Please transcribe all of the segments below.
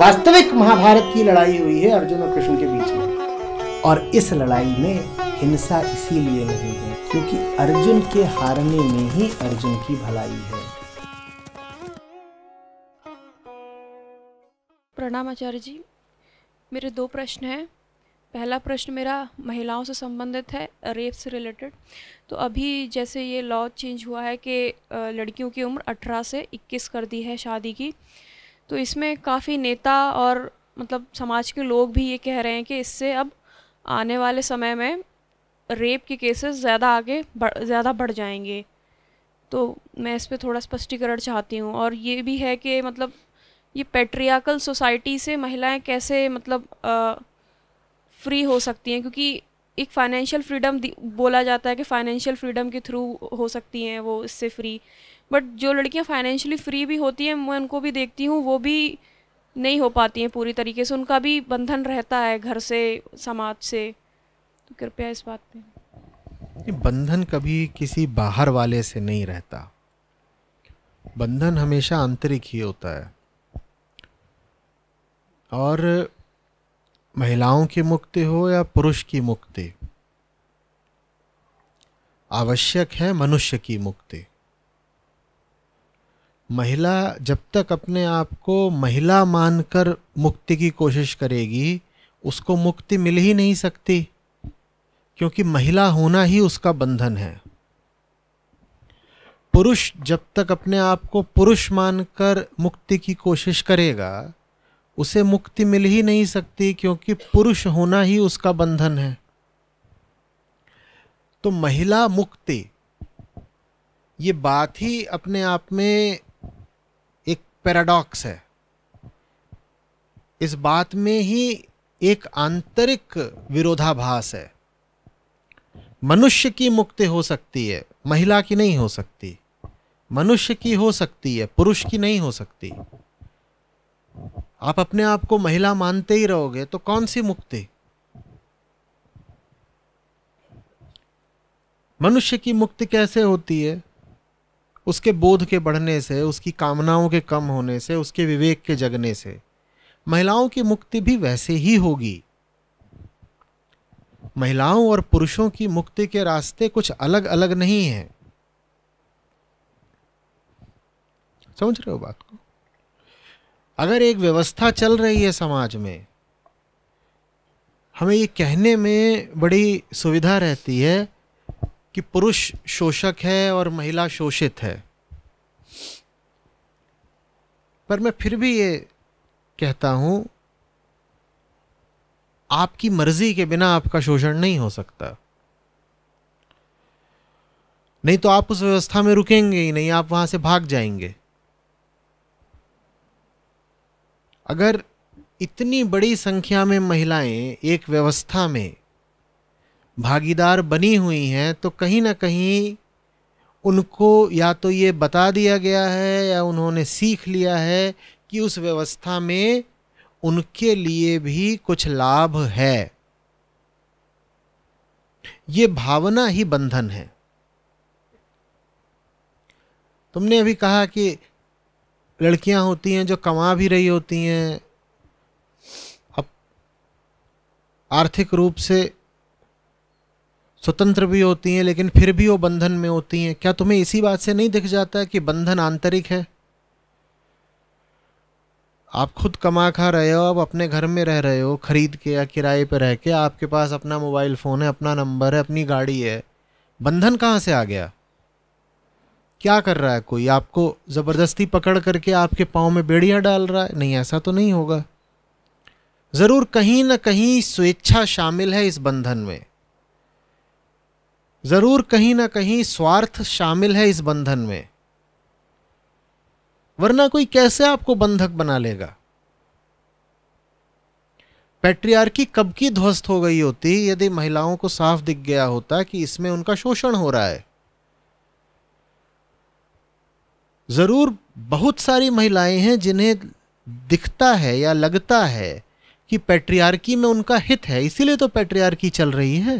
वास्तविक महाभारत की लड़ाई हुई है अर्जुन और कृष्ण के बीच में और इस लड़ाई में हिंसा इसीलिए नहीं है क्योंकि अर्जुन के हारने में ही अर्जुन की भलाई है प्रणाम आचार्य जी मेरे दो प्रश्न हैं पहला प्रश्न मेरा महिलाओं से संबंधित है रेप से रिलेटेड तो अभी जैसे ये लॉ चेंज हुआ है कि लड़कियों की उम्र 18 से 21 कर दी है शादी की तो इसमें काफ़ी नेता और मतलब समाज के लोग भी ये कह रहे हैं कि इससे अब आने वाले समय में रेप के केसेस ज़्यादा आगे बढ़ ज़्यादा बढ़ जाएंगे तो मैं इस पर थोड़ा स्पष्टीकरण चाहती हूँ और ये भी है कि मतलब ये पेट्रियाकल सोसाइटी से महिलाएं कैसे मतलब आ, फ्री हो सकती हैं क्योंकि एक फाइनेंशियल फ्रीडम बोला जाता है कि फाइनेंशियल फ्रीडम के थ्रू हो सकती हैं वो इससे फ्री बट जो लड़कियां फाइनेंशियली फ्री भी होती हैं मैं उनको भी देखती हूँ वो भी नहीं हो पाती हैं पूरी तरीके से उनका भी बंधन रहता है घर से समाज से तो कृपया इस बात पे बंधन कभी किसी बाहर वाले से नहीं रहता बंधन हमेशा आंतरिक ही होता है और महिलाओं की मुक्ति हो या पुरुष की मुक्ति आवश्यक है मनुष्य की मुक्ति महिला जब तक अपने आप को महिला मानकर मुक्ति की कोशिश करेगी उसको मुक्ति मिल ही नहीं सकती क्योंकि महिला होना ही उसका बंधन है पुरुष जब तक अपने आप को पुरुष मानकर मुक्ति की कोशिश करेगा उसे मुक्ति मिल ही नहीं सकती क्योंकि पुरुष होना ही उसका बंधन है तो महिला मुक्ति ये बात ही अपने आप में पैराडॉक्स है इस बात में ही एक आंतरिक विरोधाभास है मनुष्य की मुक्ति हो सकती है महिला की नहीं हो सकती मनुष्य की हो सकती है पुरुष की नहीं हो सकती आप अपने आप को महिला मानते ही रहोगे तो कौन सी मुक्ति मनुष्य की मुक्ति कैसे होती है उसके बोध के बढ़ने से उसकी कामनाओं के कम होने से उसके विवेक के जगने से महिलाओं की मुक्ति भी वैसे ही होगी महिलाओं और पुरुषों की मुक्ति के रास्ते कुछ अलग अलग नहीं है समझ रहे हो बात को अगर एक व्यवस्था चल रही है समाज में हमें ये कहने में बड़ी सुविधा रहती है कि पुरुष शोषक है और महिला शोषित है पर मैं फिर भी ये कहता हूं आपकी मर्जी के बिना आपका शोषण नहीं हो सकता नहीं तो आप उस व्यवस्था में रुकेंगे ही नहीं आप वहां से भाग जाएंगे अगर इतनी बड़ी संख्या में महिलाएं एक व्यवस्था में भागीदार बनी हुई हैं तो कहीं ना कहीं उनको या तो ये बता दिया गया है या उन्होंने सीख लिया है कि उस व्यवस्था में उनके लिए भी कुछ लाभ है ये भावना ही बंधन है तुमने अभी कहा कि लड़कियां होती हैं जो कमा भी रही होती हैं अब आर्थिक रूप से स्वतंत्र भी होती हैं लेकिन फिर भी वो बंधन में होती हैं क्या तुम्हें इसी बात से नहीं दिख जाता कि बंधन आंतरिक है आप खुद कमा खा रहे हो आप अपने घर में रह रहे हो खरीद के या किराए पर रह के आपके पास अपना मोबाइल फ़ोन है अपना नंबर है अपनी गाड़ी है बंधन कहाँ से आ गया क्या कर रहा है कोई आपको ज़बरदस्ती पकड़ करके आपके पाँव में बेड़िया डाल रहा है नहीं ऐसा तो नहीं होगा ज़रूर कहीं ना कहीं स्वेच्छा शामिल है इस बंधन में जरूर कहीं ना कहीं स्वार्थ शामिल है इस बंधन में वरना कोई कैसे आपको बंधक बना लेगा पेट्रियार्की कब की ध्वस्त हो गई होती यदि महिलाओं को साफ दिख गया होता कि इसमें उनका शोषण हो रहा है जरूर बहुत सारी महिलाएं हैं जिन्हें दिखता है या लगता है कि पेट्रियार्की में उनका हित है इसीलिए तो पेट्रियार्की चल रही है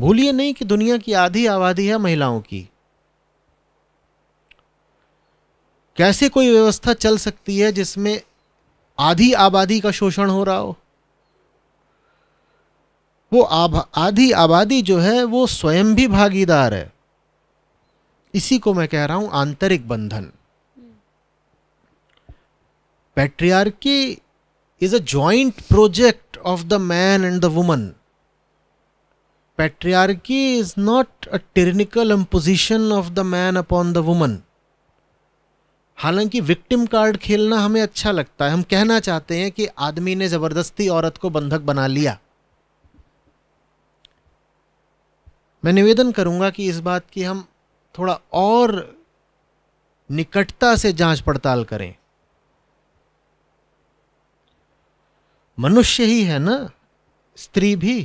भूलिए नहीं कि दुनिया की आधी आबादी है महिलाओं की कैसे कोई व्यवस्था चल सकती है जिसमें आधी आबादी का शोषण हो रहा हो वो आभ, आधी आबादी जो है वो स्वयं भी भागीदार है इसी को मैं कह रहा हूं आंतरिक बंधन patriarchy is a joint project of the man and the woman Patriarchy is not a tyrannical imposition of the man upon the woman. हालांकि विक्टिम कार्ड खेलना हमें अच्छा लगता है हम कहना चाहते हैं कि आदमी ने ज़बरदस्ती औरत को बंधक बना लिया मैं निवेदन करूंगा कि इस बात की हम थोड़ा और निकटता से जांच पड़ताल करें मनुष्य ही है ना स्त्री भी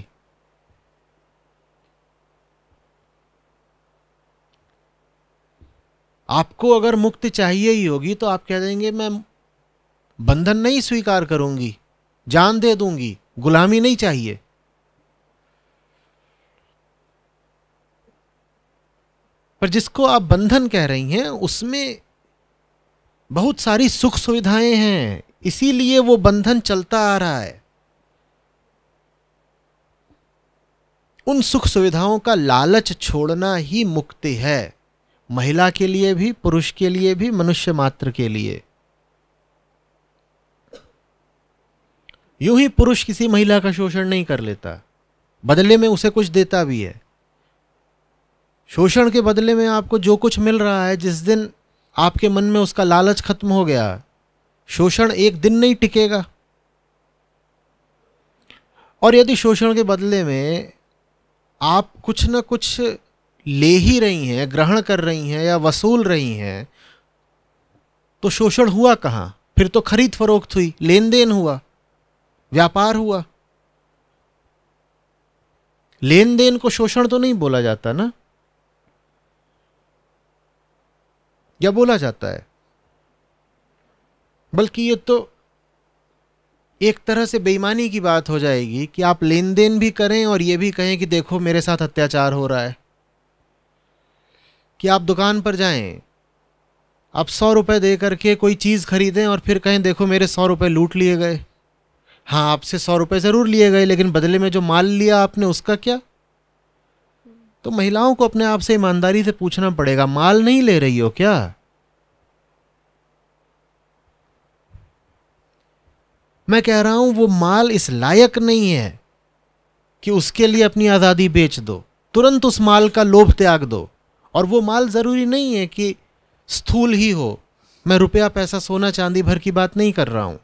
आपको अगर मुक्ति चाहिए ही होगी तो आप कह देंगे मैं बंधन नहीं स्वीकार करूंगी जान दे दूंगी गुलामी नहीं चाहिए पर जिसको आप बंधन कह रही हैं उसमें बहुत सारी सुख सुविधाएं हैं इसीलिए वो बंधन चलता आ रहा है उन सुख सुविधाओं का लालच छोड़ना ही मुक्ति है महिला के लिए भी पुरुष के लिए भी मनुष्य मात्र के लिए यूं ही पुरुष किसी महिला का शोषण नहीं कर लेता बदले में उसे कुछ देता भी है शोषण के बदले में आपको जो कुछ मिल रहा है जिस दिन आपके मन में उसका लालच खत्म हो गया शोषण एक दिन नहीं टिकेगा और यदि शोषण के बदले में आप कुछ न कुछ ले ही रही हैं ग्रहण कर रही हैं या वसूल रही हैं तो शोषण हुआ कहाँ फिर तो खरीद फरोख्त हुई लेन देन हुआ व्यापार हुआ लेन देन को शोषण तो नहीं बोला जाता ना या बोला जाता है बल्कि ये तो एक तरह से बेईमानी की बात हो जाएगी कि आप लेन देन भी करें और ये भी कहें कि देखो मेरे साथ अत्याचार हो रहा है कि आप दुकान पर जाएं आप सौ रुपये दे करके कोई चीज़ खरीदें और फिर कहें देखो मेरे सौ रुपये लूट लिए गए हाँ आपसे सौ रुपये ज़रूर लिए गए लेकिन बदले में जो माल लिया आपने उसका क्या तो महिलाओं को अपने आप से ईमानदारी से पूछना पड़ेगा माल नहीं ले रही हो क्या मैं कह रहा हूं वो माल इस लायक नहीं है कि उसके लिए अपनी आज़ादी बेच दो तुरंत उस माल का लोभ त्याग दो और वो माल ज़रूरी नहीं है कि स्थूल ही हो मैं रुपया पैसा सोना चांदी भर की बात नहीं कर रहा हूं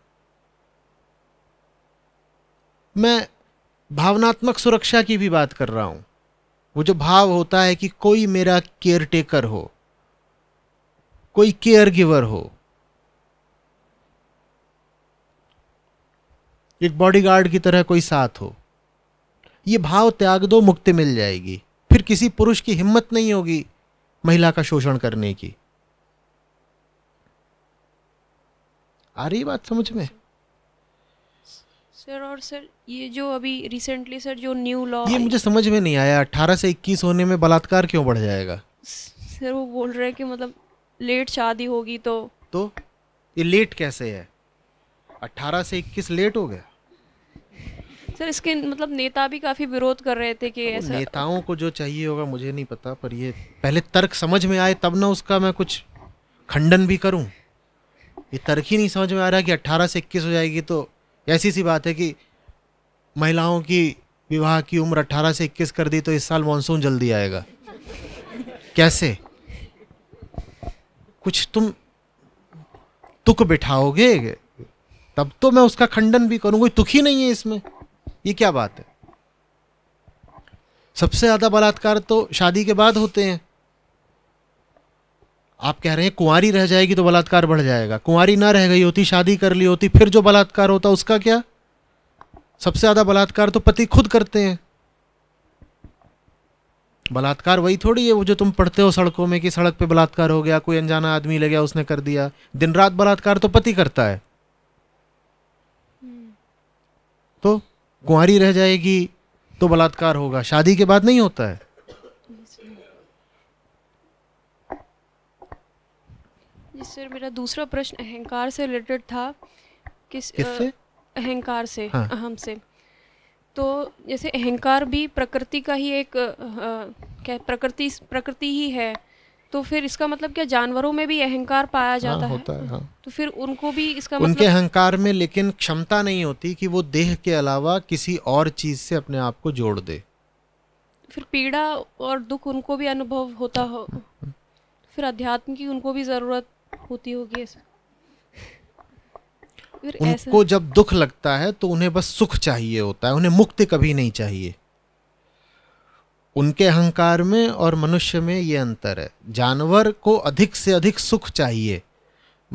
मैं भावनात्मक सुरक्षा की भी बात कर रहा हूं वो जो भाव होता है कि कोई मेरा केयर टेकर हो कोई केयर गिवर हो एक बॉडीगार्ड की तरह कोई साथ हो ये भाव त्याग दो मुक्ति मिल जाएगी फिर किसी पुरुष की हिम्मत नहीं होगी महिला का शोषण करने की आ रही बात समझ में सर और सर ये जो अभी रिसेंटली सर जो न्यू लॉ ये मुझे समझ में नहीं आया अठारह से इक्कीस होने में बलात्कार क्यों बढ़ जाएगा सर वो बोल रहे हैं कि मतलब लेट शादी होगी तो तो ये लेट कैसे है अट्ठारह से इक्कीस लेट हो गया सर इसके मतलब नेता भी काफी विरोध कर रहे थे कि ऐसा नेताओं को जो चाहिए होगा मुझे नहीं पता पर ये पहले तर्क समझ में आए तब ना उसका मैं कुछ खंडन भी करूं ये तर्क ही नहीं समझ में आ रहा कि 18 से 21 हो जाएगी तो ऐसी सी बात है कि महिलाओं की विवाह की उम्र 18 से 21 कर दी तो इस साल मानसून जल्दी आएगा कैसे कुछ तुम तुक बिठाओगे तब तो मैं उसका खंडन भी करूँगा तुक ही नहीं है इसमें ये क्या बात है सबसे ज़्यादा बलात्कार तो शादी के बाद होते हैं आप कह रहे हैं कुंवारी रह जाएगी तो बलात्कार बढ़ जाएगा कुंवारी ना रह गई होती शादी कर ली होती फिर जो बलात्कार होता उसका क्या सबसे ज़्यादा बलात्कार तो पति खुद करते हैं बलात्कार वही थोड़ी है वो जो तुम पढ़ते हो सड़कों में कि सड़क पे बलात्कार हो गया कोई अनजाना आदमी ले गया उसने कर दिया दिन रात बलात्कार तो पति करता है तो कुंवारी रह जाएगी तो बलात्कार होगा शादी के बाद नहीं होता है सर मेरा दूसरा प्रश्न अहंकार से रिलेटेड था किस अहंकार से हाँ। अहम से तो जैसे अहंकार भी प्रकृति का ही एक आ, क्या प्रकृति प्रकृति ही है तो फिर इसका मतलब क्या जानवरों में भी अहंकार पाया हाँ, जाता हाँ, होता है, है हाँ। तो फिर उनको भी इसका उनके मतलब अहंकार में लेकिन क्षमता नहीं होती कि वो देह के अलावा किसी और चीज से अपने आप को जोड़ दे फिर पीड़ा और दुख उनको भी अनुभव होता हो फिर अध्यात्म की उनको भी जरूरत होती होगी उनको जब दुख लगता है तो उन्हें बस सुख चाहिए होता है उन्हें मुक्ति कभी नहीं चाहिए उनके अहंकार में और मनुष्य में ये अंतर है जानवर को अधिक से अधिक सुख चाहिए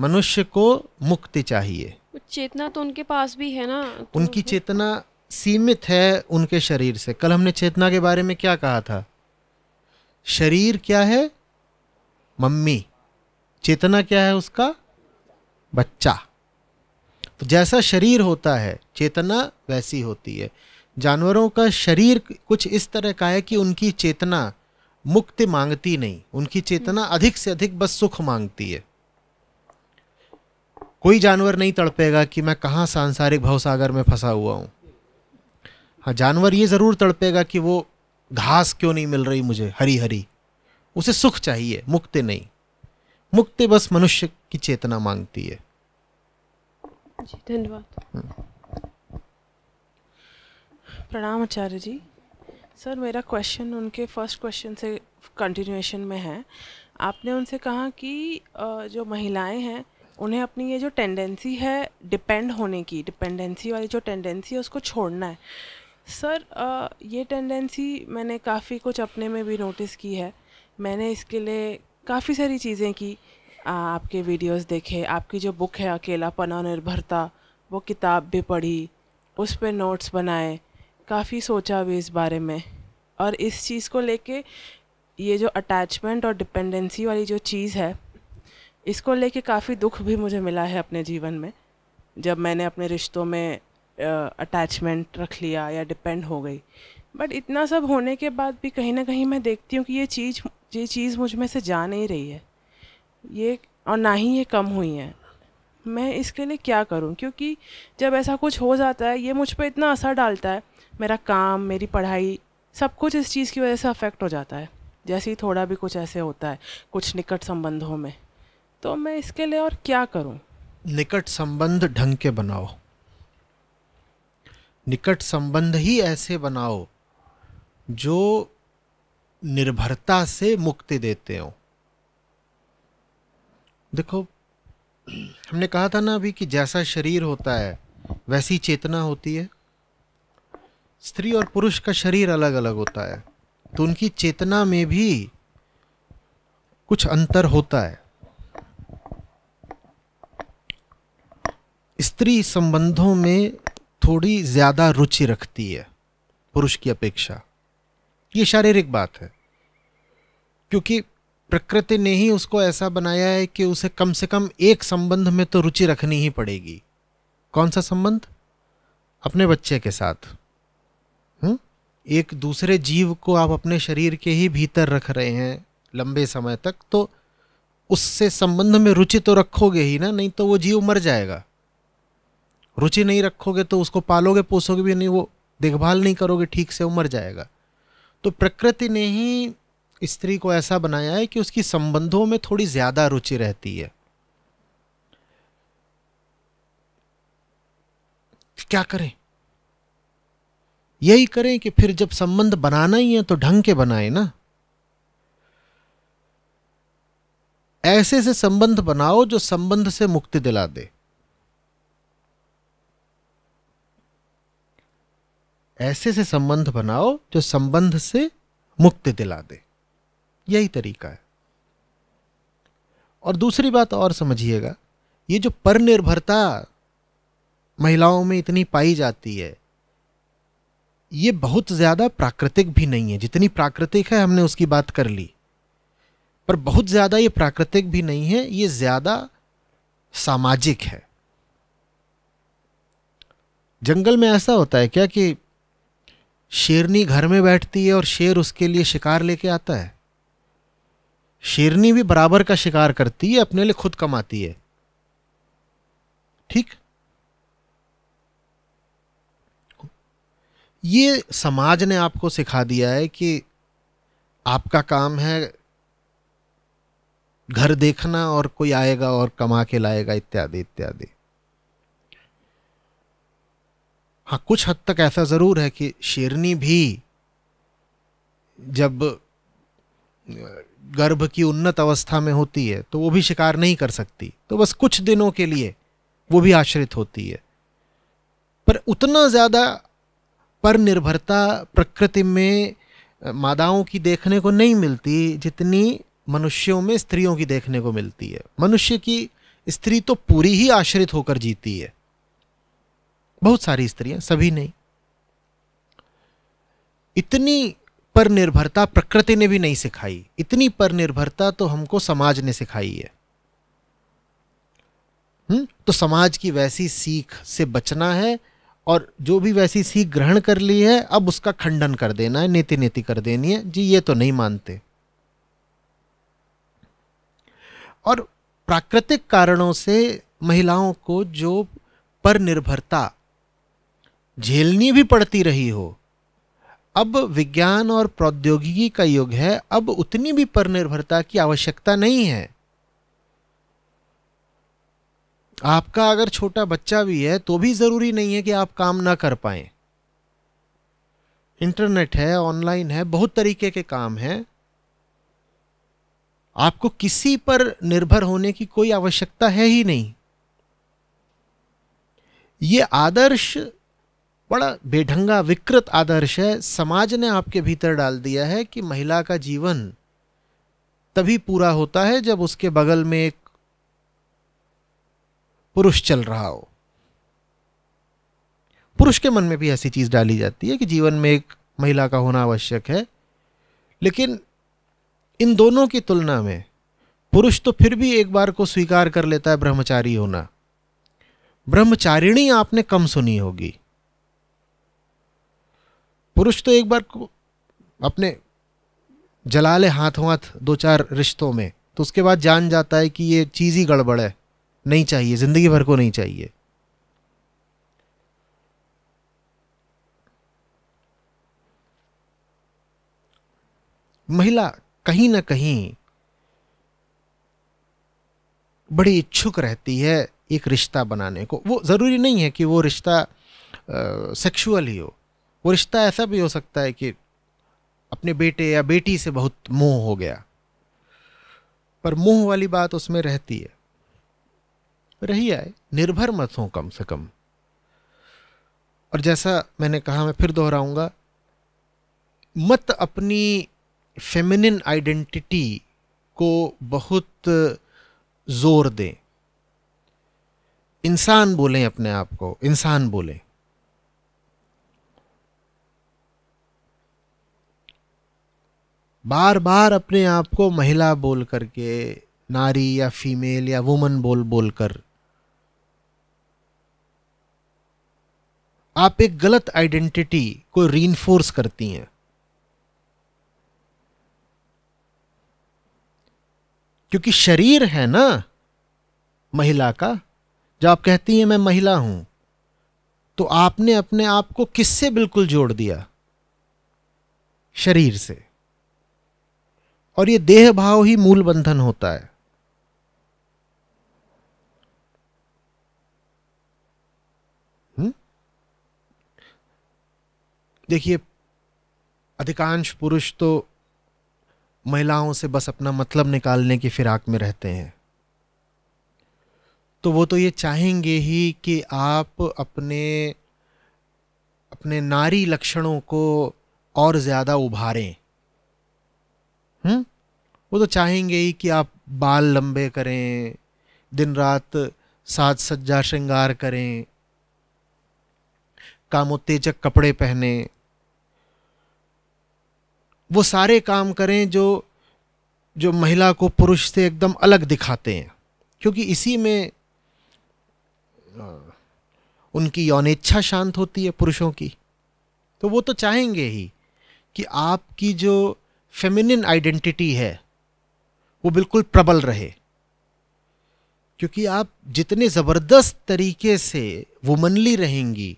मनुष्य को मुक्ति चाहिए चेतना तो उनके पास भी है ना तो उनकी चेतना सीमित है उनके शरीर से कल हमने चेतना के बारे में क्या कहा था शरीर क्या है मम्मी चेतना क्या है उसका बच्चा तो जैसा शरीर होता है चेतना वैसी होती है जानवरों का शरीर कुछ इस तरह का है कि उनकी चेतना मुक्ति मांगती नहीं उनकी चेतना हम्म। अधिक से अधिक बस सुख मांगती है कोई जानवर नहीं तड़पेगा कि मैं कहाँ सांसारिक भवसागर में फंसा हुआ हूं हाँ जानवर ये ज़रूर तड़पेगा कि वो घास क्यों नहीं मिल रही मुझे हरी हरी उसे सुख चाहिए मुक्ति नहीं मुक्ति बस मनुष्य की चेतना मांगती है धन्यवाद हम्म। प्रणाम आचार्य जी सर मेरा क्वेश्चन उनके फर्स्ट क्वेश्चन से कंटिन्यूएशन में है आपने उनसे कहा कि जो महिलाएं हैं उन्हें अपनी ये जो टेंडेंसी है डिपेंड होने की डिपेंडेंसी वाली जो टेंडेंसी है उसको छोड़ना है सर ये टेंडेंसी मैंने काफ़ी कुछ अपने में भी नोटिस की है मैंने इसके लिए काफ़ी सारी चीज़ें की आपके वीडियोस देखे आपकी जो बुक है अकेला पना निर्भरता वो किताब भी पढ़ी उस पर नोट्स बनाए काफ़ी सोचा भी इस बारे में और इस चीज़ को लेके ये जो अटैचमेंट और डिपेंडेंसी वाली जो चीज़ है इसको लेके काफ़ी दुख भी मुझे मिला है अपने जीवन में जब मैंने अपने रिश्तों में अटैचमेंट रख लिया या डिपेंड हो गई बट इतना सब होने के बाद भी कहीं ना कहीं मैं देखती हूँ कि ये चीज़ ये चीज़ मुझ में से जा नहीं रही है ये और ना ही ये कम हुई है मैं इसके लिए क्या करूं क्योंकि जब ऐसा कुछ हो जाता है ये मुझ पर इतना असर डालता है मेरा काम मेरी पढ़ाई सब कुछ इस चीज़ की वजह से अफेक्ट हो जाता है जैसे ही थोड़ा भी कुछ ऐसे होता है कुछ निकट संबंधों में तो मैं इसके लिए और क्या करूं निकट संबंध ढंग के बनाओ निकट संबंध ही ऐसे बनाओ जो निर्भरता से मुक्ति देते हो देखो हमने कहा था ना अभी कि जैसा शरीर होता है वैसी चेतना होती है स्त्री और पुरुष का शरीर अलग अलग होता है तो उनकी चेतना में भी कुछ अंतर होता है स्त्री संबंधों में थोड़ी ज़्यादा रुचि रखती है पुरुष की अपेक्षा ये शारीरिक बात है क्योंकि प्रकृति ने ही उसको ऐसा बनाया है कि उसे कम से कम एक संबंध में तो रुचि रखनी ही पड़ेगी कौन सा संबंध अपने बच्चे के साथ हुँ? एक दूसरे जीव को आप अपने शरीर के ही भीतर रख रहे हैं लंबे समय तक तो उससे संबंध में रुचि तो रखोगे ही ना नहीं तो वो जीव मर जाएगा रुचि नहीं रखोगे तो उसको पालोगे पोसोगे भी नहीं वो देखभाल नहीं करोगे ठीक से वो मर जाएगा तो प्रकृति ने ही स्त्री को ऐसा बनाया है कि उसकी संबंधों में थोड़ी ज़्यादा रुचि रहती है क्या करें यही करें कि फिर जब संबंध बनाना ही है तो ढंग के बनाए ना ऐसे से संबंध बनाओ जो संबंध से मुक्ति दिला दे ऐसे से संबंध बनाओ जो संबंध से मुक्ति दिला दे यही तरीका है और दूसरी बात और समझिएगा ये जो पर निर्भरता महिलाओं में इतनी पाई जाती है ये बहुत ज़्यादा प्राकृतिक भी नहीं है जितनी प्राकृतिक है हमने उसकी बात कर ली पर बहुत ज़्यादा ये प्राकृतिक भी नहीं है ये ज़्यादा सामाजिक है जंगल में ऐसा होता है क्या कि शेरनी घर में बैठती है और शेर उसके लिए शिकार लेके आता है शेरनी भी बराबर का शिकार करती है अपने लिए खुद कमाती है ठीक ये समाज ने आपको सिखा दिया है कि आपका काम है घर देखना और कोई आएगा और कमा के लाएगा इत्यादि इत्यादि हाँ कुछ हद तक ऐसा ज़रूर है कि शेरनी भी जब गर्भ की उन्नत अवस्था में होती है तो वो भी शिकार नहीं कर सकती तो बस कुछ दिनों के लिए वो भी आश्रित होती है पर उतना ज़्यादा पर निर्भरता प्रकृति में मादाओं की देखने को नहीं मिलती जितनी मनुष्यों में स्त्रियों की देखने को मिलती है मनुष्य की स्त्री तो पूरी ही आश्रित होकर जीती है बहुत सारी स्त्रियां सभी नहीं इतनी पर निर्भरता प्रकृति ने भी नहीं सिखाई इतनी पर निर्भरता तो हमको समाज ने सिखाई है हुँ? हम्म? तो समाज की वैसी सीख से बचना है और जो भी वैसी सीख ग्रहण कर ली है अब उसका खंडन कर देना है नीति नीति कर देनी है जी ये तो नहीं मानते और प्राकृतिक कारणों से महिलाओं को जो पर निर्भरता झेलनी भी पड़ती रही हो अब विज्ञान और प्रौद्योगिकी का युग है अब उतनी भी पर निर्भरता की आवश्यकता नहीं है आपका अगर छोटा बच्चा भी है तो भी ज़रूरी नहीं है कि आप काम ना कर पाए इंटरनेट है ऑनलाइन है बहुत तरीके के काम है आपको किसी पर निर्भर होने की कोई आवश्यकता है ही नहीं ये आदर्श बड़ा बेढंगा विकृत आदर्श है समाज ने आपके भीतर डाल दिया है कि महिला का जीवन तभी पूरा होता है जब उसके बगल में एक पुरुष चल रहा हो पुरुष के मन में भी ऐसी चीज डाली जाती है कि जीवन में एक महिला का होना आवश्यक है लेकिन इन दोनों की तुलना में पुरुष तो फिर भी एक बार को स्वीकार कर लेता है ब्रह्मचारी होना ब्रह्मचारिणी आपने कम सुनी होगी पुरुष तो एक बार अपने जला ले हाथों हाथ दो चार रिश्तों में तो उसके बाद जान जाता है कि ये चीज़ ही गड़बड़ है नहीं चाहिए ज़िंदगी भर को नहीं चाहिए महिला कहीं ना कहीं बड़ी इच्छुक रहती है एक रिश्ता बनाने को वो ज़रूरी नहीं है कि वो रिश्ता सेक्सुअल ही हो वो रिश्ता ऐसा भी हो सकता है कि अपने बेटे या बेटी से बहुत मोह हो गया पर मोह वाली बात उसमें रहती है रही आए निर्भर मत हो कम से कम और जैसा मैंने कहा मैं फिर दोहराऊंगा मत अपनी फेमिनिन आइडेंटिटी को बहुत जोर दें इंसान बोलें अपने आप को इंसान बोलें बार बार अपने आप को महिला बोल करके नारी या फीमेल या वुमन बोल बोलकर आप एक गलत आइडेंटिटी को रीनफोर्स करती हैं क्योंकि शरीर है ना महिला का जब आप कहती हैं मैं महिला हूं तो आपने अपने आप को किससे बिल्कुल जोड़ दिया शरीर से और ये देह भाव ही मूल बंधन होता है हम्म? देखिए अधिकांश पुरुष तो महिलाओं से बस अपना मतलब निकालने की फिराक में रहते हैं तो वो तो ये चाहेंगे ही कि आप अपने अपने नारी लक्षणों को और ज़्यादा उभारें हुँ? हम्म? वो तो चाहेंगे ही कि आप बाल लंबे करें दिन रात साज सज्जा श्रृंगार करें कामोत्तेजक कपड़े पहने वो सारे काम करें जो जो महिला को पुरुष से एकदम अलग दिखाते हैं क्योंकि इसी में उनकी यौनेच्छा शांत होती है पुरुषों की तो वो तो चाहेंगे ही कि आपकी जो फेमिनिन आइडेंटिटी है वो बिल्कुल प्रबल रहे क्योंकि आप जितने ज़बरदस्त तरीके से वुमनली रहेंगी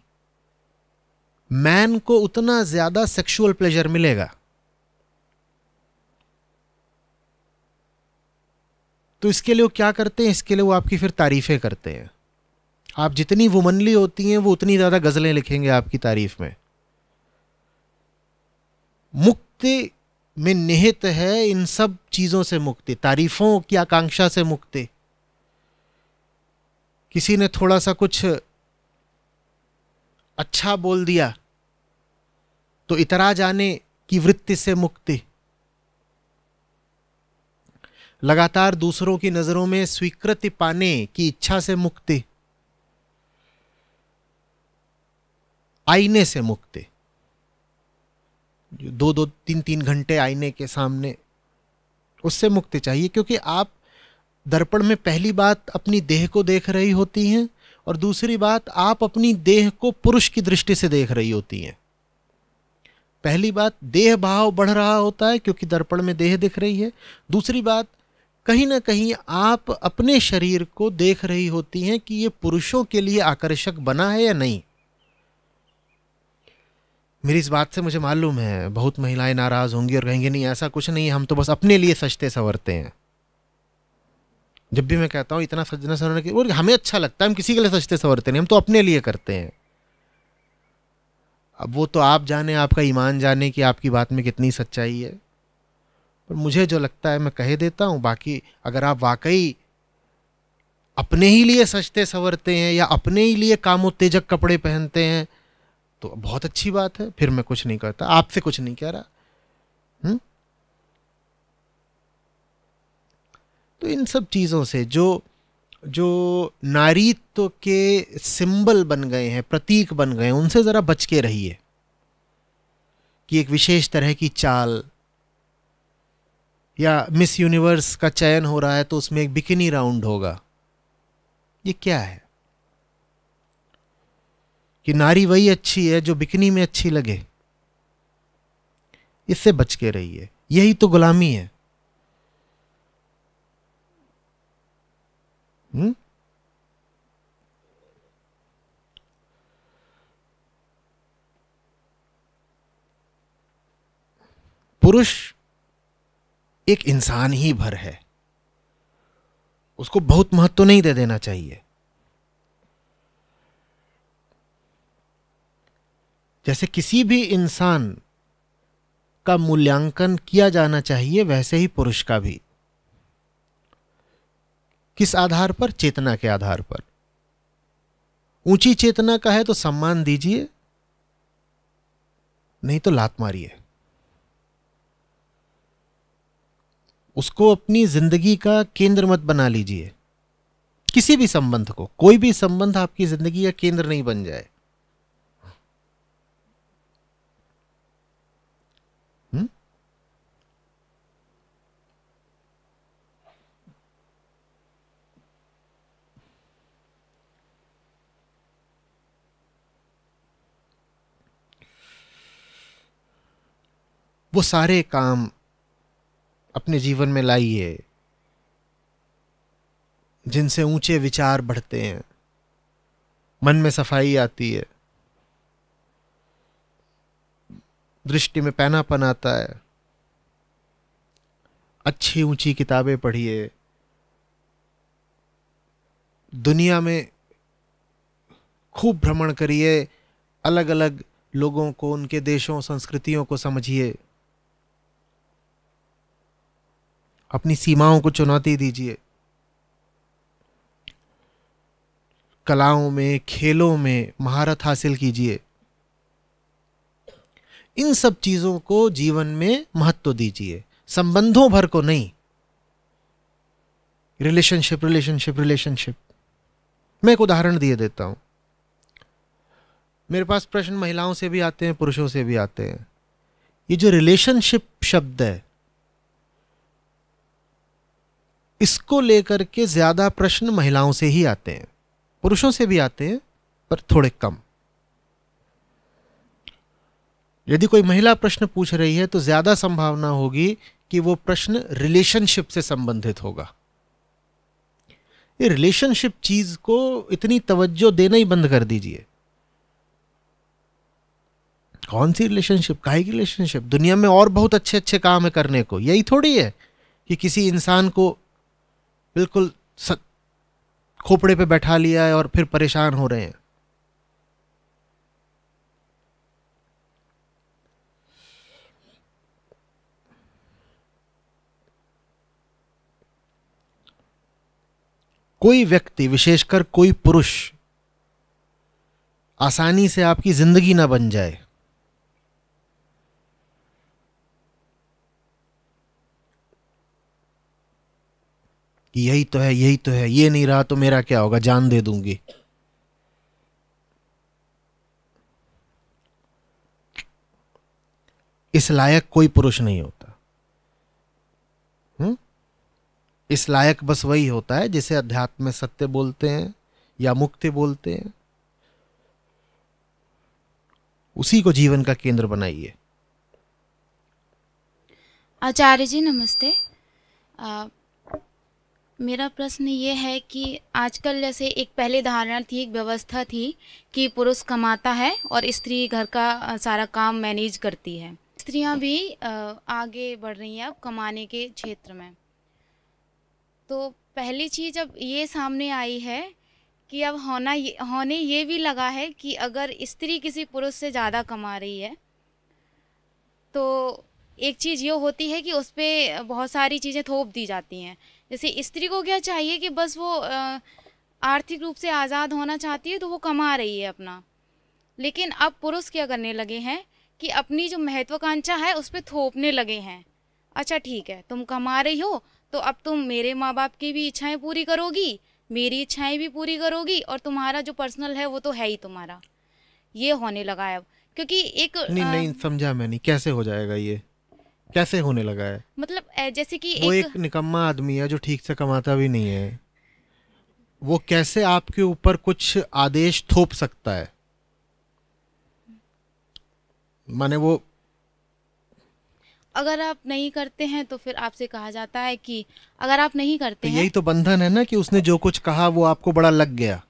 मैन को उतना ज़्यादा सेक्सुअल प्लेजर मिलेगा तो इसके लिए वो क्या करते हैं इसके लिए वो आपकी फिर तारीफ़ें करते हैं आप जितनी वुमनली होती हैं वो उतनी ज़्यादा गज़लें लिखेंगे आपकी तारीफ़ में मुक्ति में निहित है इन सब चीज़ों से मुक्ति तारीफों की आकांक्षा से मुक्ति किसी ने थोड़ा सा कुछ अच्छा बोल दिया तो इतरा जाने की वृत्ति से मुक्ति लगातार दूसरों की नज़रों में स्वीकृति पाने की इच्छा से मुक्ति आईने से मुक्ति दो दो तीन तीन घंटे आईने के सामने उससे मुक्ति चाहिए क्योंकि आप दर्पण में पहली बात अपनी देह को देख रही होती हैं और दूसरी बात आप अपनी देह को पुरुष की दृष्टि से देख रही होती हैं पहली बात देह भाव बढ़ रहा होता है क्योंकि दर्पण में देह दिख रही है दूसरी बात कहीं ना कहीं आप अपने शरीर को देख रही होती हैं कि ये पुरुषों के लिए आकर्षक बना है या नहीं मेरी इस बात से मुझे मालूम है बहुत महिलाएं नाराज़ होंगी और कहेंगी नहीं ऐसा कुछ नहीं हम तो बस अपने लिए सजते संवरते हैं जब भी मैं कहता हूँ इतना सजना संवरने की और हमें अच्छा लगता है हम किसी के लिए सजते संवरते नहीं हम तो अपने लिए करते हैं अब वो तो आप जाने आपका ईमान जाने कि आपकी बात में कितनी सच्चाई है पर मुझे जो लगता है मैं कह देता हूँ बाकी अगर आप वाकई अपने ही लिए सजते संवरते हैं या अपने ही लिए कामोत्तेजक कपड़े पहनते हैं तो बहुत अच्छी बात है फिर मैं कुछ नहीं करता आपसे कुछ नहीं कह रहा हुँ? हम्म? तो इन सब चीज़ों से जो जो नारीत्व के सिंबल बन गए हैं प्रतीक बन गए हैं उनसे ज़रा बच के रहिए कि एक विशेष तरह की चाल या मिस यूनिवर्स का चयन हो रहा है तो उसमें एक बिकिनी राउंड होगा ये क्या है कि नारी वही अच्छी है जो बिकनी में अच्छी लगे इससे बच के रहिए यही तो गुलामी है हम्म? पुरुष एक इंसान ही भर है उसको बहुत महत्व नहीं दे देना चाहिए जैसे किसी भी इंसान का मूल्यांकन किया जाना चाहिए वैसे ही पुरुष का भी किस आधार पर चेतना के आधार पर ऊंची चेतना का है तो सम्मान दीजिए नहीं तो लात मारिए उसको अपनी जिंदगी का केंद्र मत बना लीजिए किसी भी संबंध को कोई भी संबंध आपकी जिंदगी का केंद्र नहीं बन जाए वो सारे काम अपने जीवन में लाइए जिनसे ऊंचे विचार बढ़ते हैं मन में सफाई आती है दृष्टि में पैनापन आता है अच्छी ऊंची किताबें पढ़िए दुनिया में खूब भ्रमण करिए अलग अलग लोगों को उनके देशों संस्कृतियों को समझिए अपनी सीमाओं को चुनौती दीजिए कलाओं में खेलों में महारत हासिल कीजिए इन सब चीज़ों को जीवन में महत्व दीजिए संबंधों भर को नहीं रिलेशनशिप रिलेशनशिप रिलेशनशिप मैं एक उदाहरण दिए देता हूं मेरे पास प्रश्न महिलाओं से भी आते हैं पुरुषों से भी आते हैं ये जो रिलेशनशिप शब्द है इसको लेकर के ज़्यादा प्रश्न महिलाओं से ही आते हैं पुरुषों से भी आते हैं पर थोड़े कम यदि कोई महिला प्रश्न पूछ रही है तो ज़्यादा संभावना होगी कि वो प्रश्न रिलेशनशिप से संबंधित होगा ये रिलेशनशिप चीज़ को इतनी तवज्जो देना ही बंद कर दीजिए कौन सी रिलेशनशिप काहे की रिलेशनशिप दुनिया में और बहुत अच्छे अच्छे काम है करने को यही थोड़ी है कि किसी इंसान को बिल्कुल खोपड़े पे बैठा लिया है और फिर परेशान हो रहे हैं कोई व्यक्ति विशेषकर कोई पुरुष आसानी से आपकी जिंदगी ना बन जाए कि यही तो है यही तो है ये नहीं रहा तो मेरा क्या होगा जान दे दूंगी इस लायक कोई पुरुष नहीं होता हुँ? हम्म? इस लायक बस वही होता है जिसे अध्यात्म में सत्य बोलते हैं या मुक्ति बोलते हैं उसी को जीवन का केंद्र बनाइए आचार्य जी नमस्ते आ, मेरा प्रश्न ये है कि आजकल जैसे एक पहले धारणा थी एक व्यवस्था थी कि पुरुष कमाता है और स्त्री घर का सारा काम मैनेज करती है स्त्रियां भी आगे बढ़ रही हैं अब कमाने के क्षेत्र में तो पहली चीज़ अब ये सामने आई है कि अब होना ये होने ये भी लगा है कि अगर स्त्री किसी पुरुष से ज़्यादा कमा रही है तो एक चीज़ ये होती है कि उस पर बहुत सारी चीज़ें थोप दी जाती हैं जैसे स्त्री को क्या चाहिए कि बस वो आर्थिक रूप से आज़ाद होना चाहती है तो वो कमा रही है अपना लेकिन अब पुरुष क्या करने लगे हैं कि अपनी जो महत्वाकांक्षा है उस पर थोपने लगे हैं अच्छा ठीक है तुम कमा रही हो तो अब तुम मेरे माँ बाप की भी इच्छाएं पूरी करोगी मेरी इच्छाएं भी पूरी करोगी और तुम्हारा जो पर्सनल है वो तो है ही तुम्हारा ये होने लगा है अब क्योंकि एक नहीं आ, नहीं समझा मैंने कैसे हो जाएगा ये कैसे होने लगा है मतलब जैसे कि वो एक, एक निकम्मा आदमी है जो ठीक से कमाता भी नहीं है वो कैसे आपके ऊपर कुछ आदेश थोप सकता है माने वो अगर आप नहीं करते हैं तो फिर आपसे कहा जाता है कि अगर आप नहीं करते तो यही तो बंधन है ना कि उसने जो कुछ कहा वो आपको बड़ा लग गया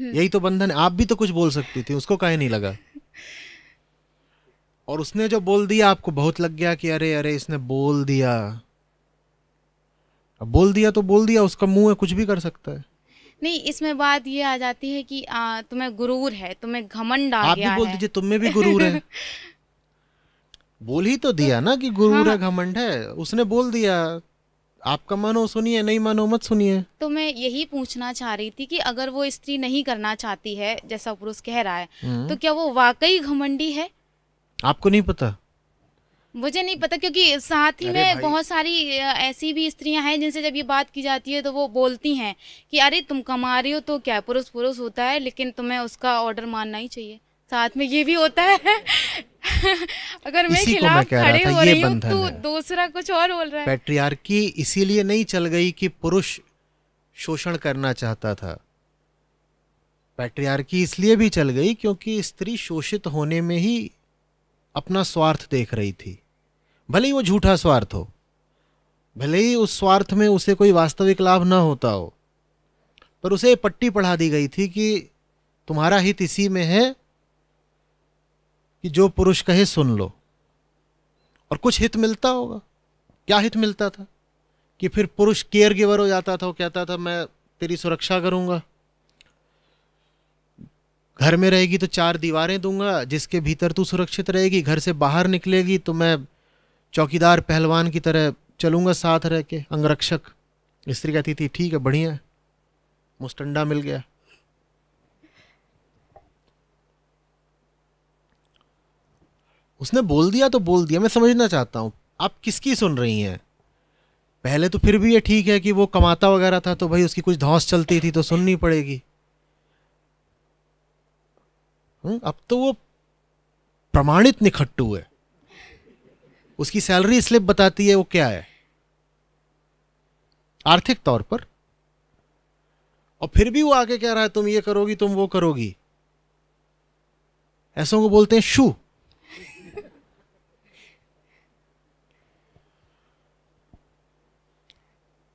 हम्म। यही तो बंधन है आप भी तो कुछ बोल सकती थी उसको कहे नहीं लगा और उसने जो बोल दिया आपको बहुत लग गया कि अरे अरे इसने बोल दिया अब बोल दिया तो बोल दिया उसका मुंह है कुछ भी कर सकता है नहीं इसमें बात ये आ जाती है कि आ, तुम्हें गुरूर है तुम्हें घमंड आ आप गया भी बोल दीजिए तुम में भी गुरूर है बोल ही तो दिया ना कि गुरूर हाँ। है घमंड है उसने बोल दिया आपका मानो सुनिए नहीं मानो मत सुनिए तो मैं यही पूछना चाह रही थी कि अगर वो स्त्री नहीं करना चाहती है जैसा पुरुष कह रहा है हम्म। तो क्या वो वाकई घमंडी है आपको नहीं पता मुझे नहीं पता क्योंकि साथ ही में बहुत सारी ऐसी भी स्त्रियां हैं जिनसे जब ये बात की जाती है तो वो बोलती हैं कि अरे तुम कमा रही हो तो क्या पुरुष पुरुष होता है लेकिन तुम्हें उसका ऑर्डर मानना ही चाहिए साथ में ये भी होता है अगर मैं खिलाफ खड़े हो रही हूँ तो दूसरा कुछ और बोल रहा है पैट्रियार्की इसीलिए नहीं चल गई कि पुरुष शोषण करना चाहता था पैट्रियार्की इसलिए भी चल गई क्योंकि स्त्री शोषित होने में ही अपना स्वार्थ देख रही थी भले ही वो झूठा स्वार्थ हो भले ही उस स्वार्थ में उसे कोई वास्तविक लाभ ना होता हो पर उसे पट्टी पढ़ा दी गई थी कि तुम्हारा हित इसी में है कि जो पुरुष कहे सुन लो और कुछ हित मिलता होगा क्या हित मिलता था कि फिर पुरुष केयर गिवर हो जाता था वो कहता था मैं तेरी सुरक्षा करूंगा घर में रहेगी तो चार दीवारें दूंगा जिसके भीतर तू सुरक्षित रहेगी घर से बाहर निकलेगी तो मैं चौकीदार पहलवान की तरह चलूँगा साथ रह के अंगरक्षक स्त्री कहती थी ठीक है बढ़िया है मुस्टंडा मिल गया उसने बोल दिया तो बोल दिया मैं समझना चाहता हूँ आप किसकी सुन रही हैं पहले तो फिर भी ये ठीक है कि वो कमाता वगैरह था तो भाई उसकी कुछ धौस चलती थी तो सुननी पड़ेगी हम्म, अब तो वो प्रमाणित निखट्टू है उसकी सैलरी स्लिप बताती है वो क्या है आर्थिक तौर पर और फिर भी वो आगे कह रहा है तुम ये करोगी तुम वो करोगी ऐसों को बोलते हैं शू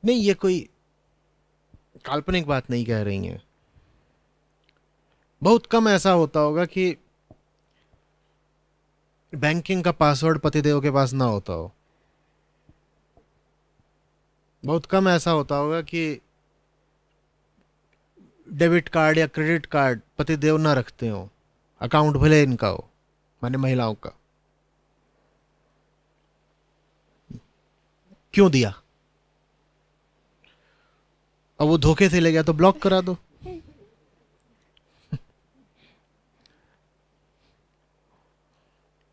नहीं ये कोई काल्पनिक बात नहीं कह रही है बहुत कम ऐसा होता होगा कि बैंकिंग का पासवर्ड पतिदेव के पास ना होता हो बहुत कम ऐसा होता होगा कि डेबिट कार्ड या क्रेडिट कार्ड पतिदेव ना रखते हो अकाउंट भले इनका हो माने महिलाओं का क्यों दिया अब वो धोखे से ले गया तो ब्लॉक करा दो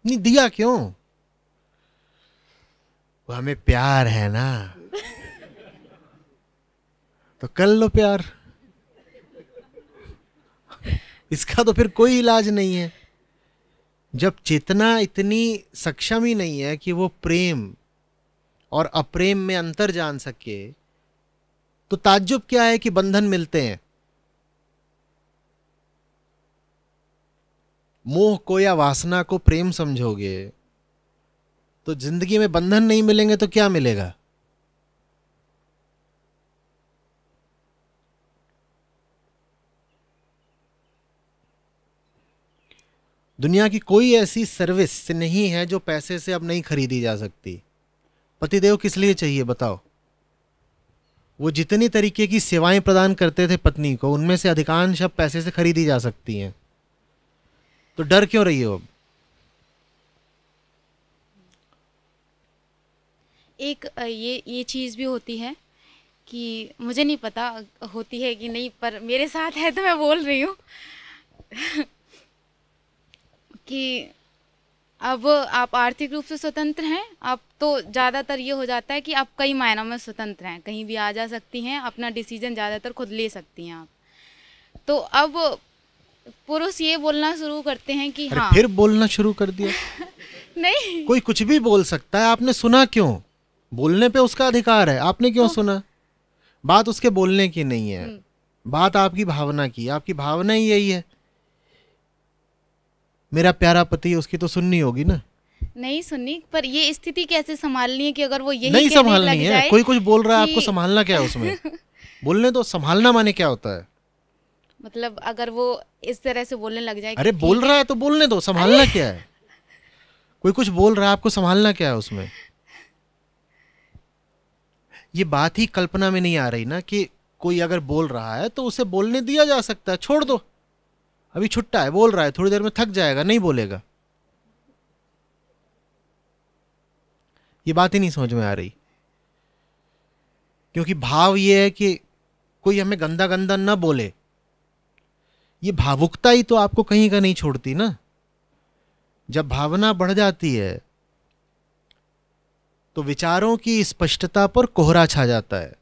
नहीं दिया क्यों वो हमें प्यार है ना तो कर लो प्यार इसका तो फिर कोई इलाज नहीं है जब चेतना इतनी सक्षम ही नहीं है कि वो प्रेम और अप्रेम में अंतर जान सके तो ताज्जुब क्या है कि बंधन मिलते हैं मोह को या वासना को प्रेम समझोगे तो जिंदगी में बंधन नहीं मिलेंगे तो क्या मिलेगा दुनिया की कोई ऐसी सर्विस नहीं है जो पैसे से अब नहीं खरीदी जा सकती पतिदेव किस लिए चाहिए बताओ वो जितनी तरीके की सेवाएं प्रदान करते थे पत्नी को उनमें से अधिकांश अब पैसे से खरीदी जा सकती हैं तो डर क्यों रही हो एक ये ये चीज़ भी होती है कि मुझे नहीं पता होती है कि नहीं पर मेरे साथ है तो मैं बोल रही हूँ कि अब आप आर्थिक रूप से स्वतंत्र हैं आप तो ज़्यादातर ये हो जाता है कि आप कई मायनों में स्वतंत्र हैं कहीं भी आ जा सकती हैं अपना डिसीजन ज़्यादातर खुद ले सकती हैं आप तो अब पुरुष ये बोलना शुरू करते हैं कि हाँ फिर बोलना शुरू कर दिया नहीं कोई कुछ भी बोल सकता है आपने सुना क्यों बोलने पे उसका अधिकार है आपने क्यों तो, सुना बात उसके बोलने की नहीं है हम्म। बात आपकी भावना की आपकी भावना ही यही है मेरा प्यारा पति उसकी तो सुननी होगी ना नहीं सुननी पर ये स्थिति कैसे संभालनी है कि अगर वो यही नहीं संभालनी है कोई कुछ बोल रहा है आपको संभालना क्या है उसमें बोलने तो संभालना माने क्या होता है मतलब अगर वो इस तरह से बोलने लग जाए अरे बोल रहा है तो बोलने दो संभालना क्या है कोई कुछ बोल रहा है आपको संभालना क्या है उसमें ये बात ही कल्पना में नहीं आ रही ना कि कोई अगर बोल रहा है तो उसे बोलने दिया जा सकता है छोड़ दो अभी छुट्टा है बोल रहा है थोड़ी देर में थक जाएगा नहीं बोलेगा ये बात ही नहीं समझ में आ रही क्योंकि भाव ये है कि कोई हमें गंदा गंदा ना बोले ये भावुकता ही तो आपको कहीं का नहीं छोड़ती ना जब भावना बढ़ जाती है तो विचारों की स्पष्टता पर कोहरा छा जाता है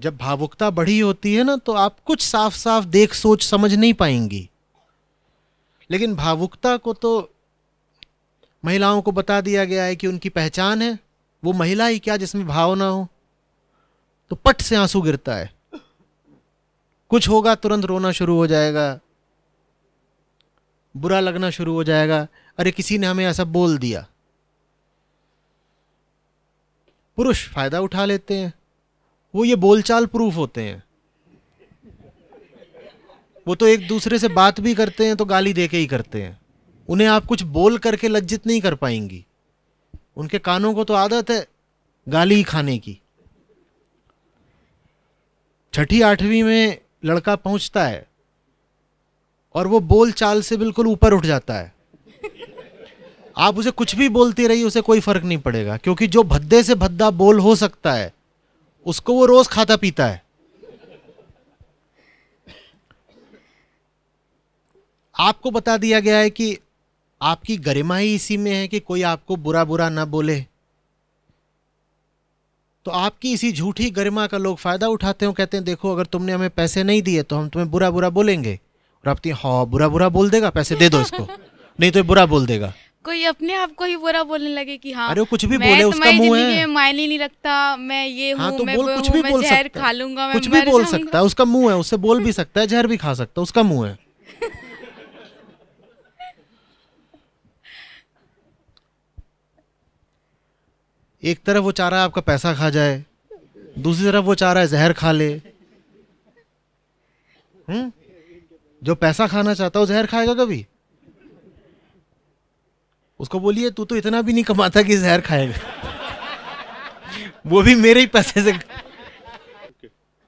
जब भावुकता बढ़ी होती है ना तो आप कुछ साफ साफ देख सोच समझ नहीं पाएंगी लेकिन भावुकता को तो महिलाओं को बता दिया गया है कि उनकी पहचान है वो महिला ही क्या जिसमें भावना हो तो पट से आंसू गिरता है कुछ होगा तुरंत रोना शुरू हो जाएगा बुरा लगना शुरू हो जाएगा अरे किसी ने हमें ऐसा बोल दिया पुरुष फायदा उठा लेते हैं वो ये बोलचाल प्रूफ होते हैं वो तो एक दूसरे से बात भी करते हैं तो गाली देके ही करते हैं उन्हें आप कुछ बोल करके लज्जित नहीं कर पाएंगी उनके कानों को तो आदत है गाली ही खाने की छठी आठवीं में लड़का पहुंचता है और वो बोल चाल से बिल्कुल ऊपर उठ जाता है आप उसे कुछ भी बोलती रहिए उसे कोई फर्क नहीं पड़ेगा क्योंकि जो भद्दे से भद्दा बोल हो सकता है उसको वो रोज खाता पीता है आपको बता दिया गया है कि आपकी गरिमा ही इसी में है कि कोई आपको बुरा बुरा ना बोले तो आपकी इसी झूठी गरिमा का लोग फ़ायदा उठाते हो कहते हैं देखो अगर तुमने हमें पैसे नहीं दिए तो हम तुम्हें बुरा बुरा बोलेंगे और आप हाँ बुरा बुरा बोल देगा पैसे दे दो इसको नहीं तो बुरा बोल देगा कोई अपने आप को ही बुरा बोलने लगे कि हाँ अरे कुछ भी बोले तो उसका मुंह है मायने नहीं रखता मैं ये हाँ, तो मैं बोल, कुछ भी बोल सकता खा लूंगा कुछ भी बोल सकता है उसका मुंह है उससे बोल भी सकता है जहर भी खा सकता है उसका मुंह है एक तरफ वो चाह रहा है आपका पैसा खा जाए दूसरी तरफ वो चाह रहा है जहर खा ले हुँ? हम्म? जो पैसा खाना चाहता है वो जहर खाएगा कभी उसको बोलिए तू तो इतना भी नहीं कमाता कि जहर खाएगा वो भी मेरे ही पैसे से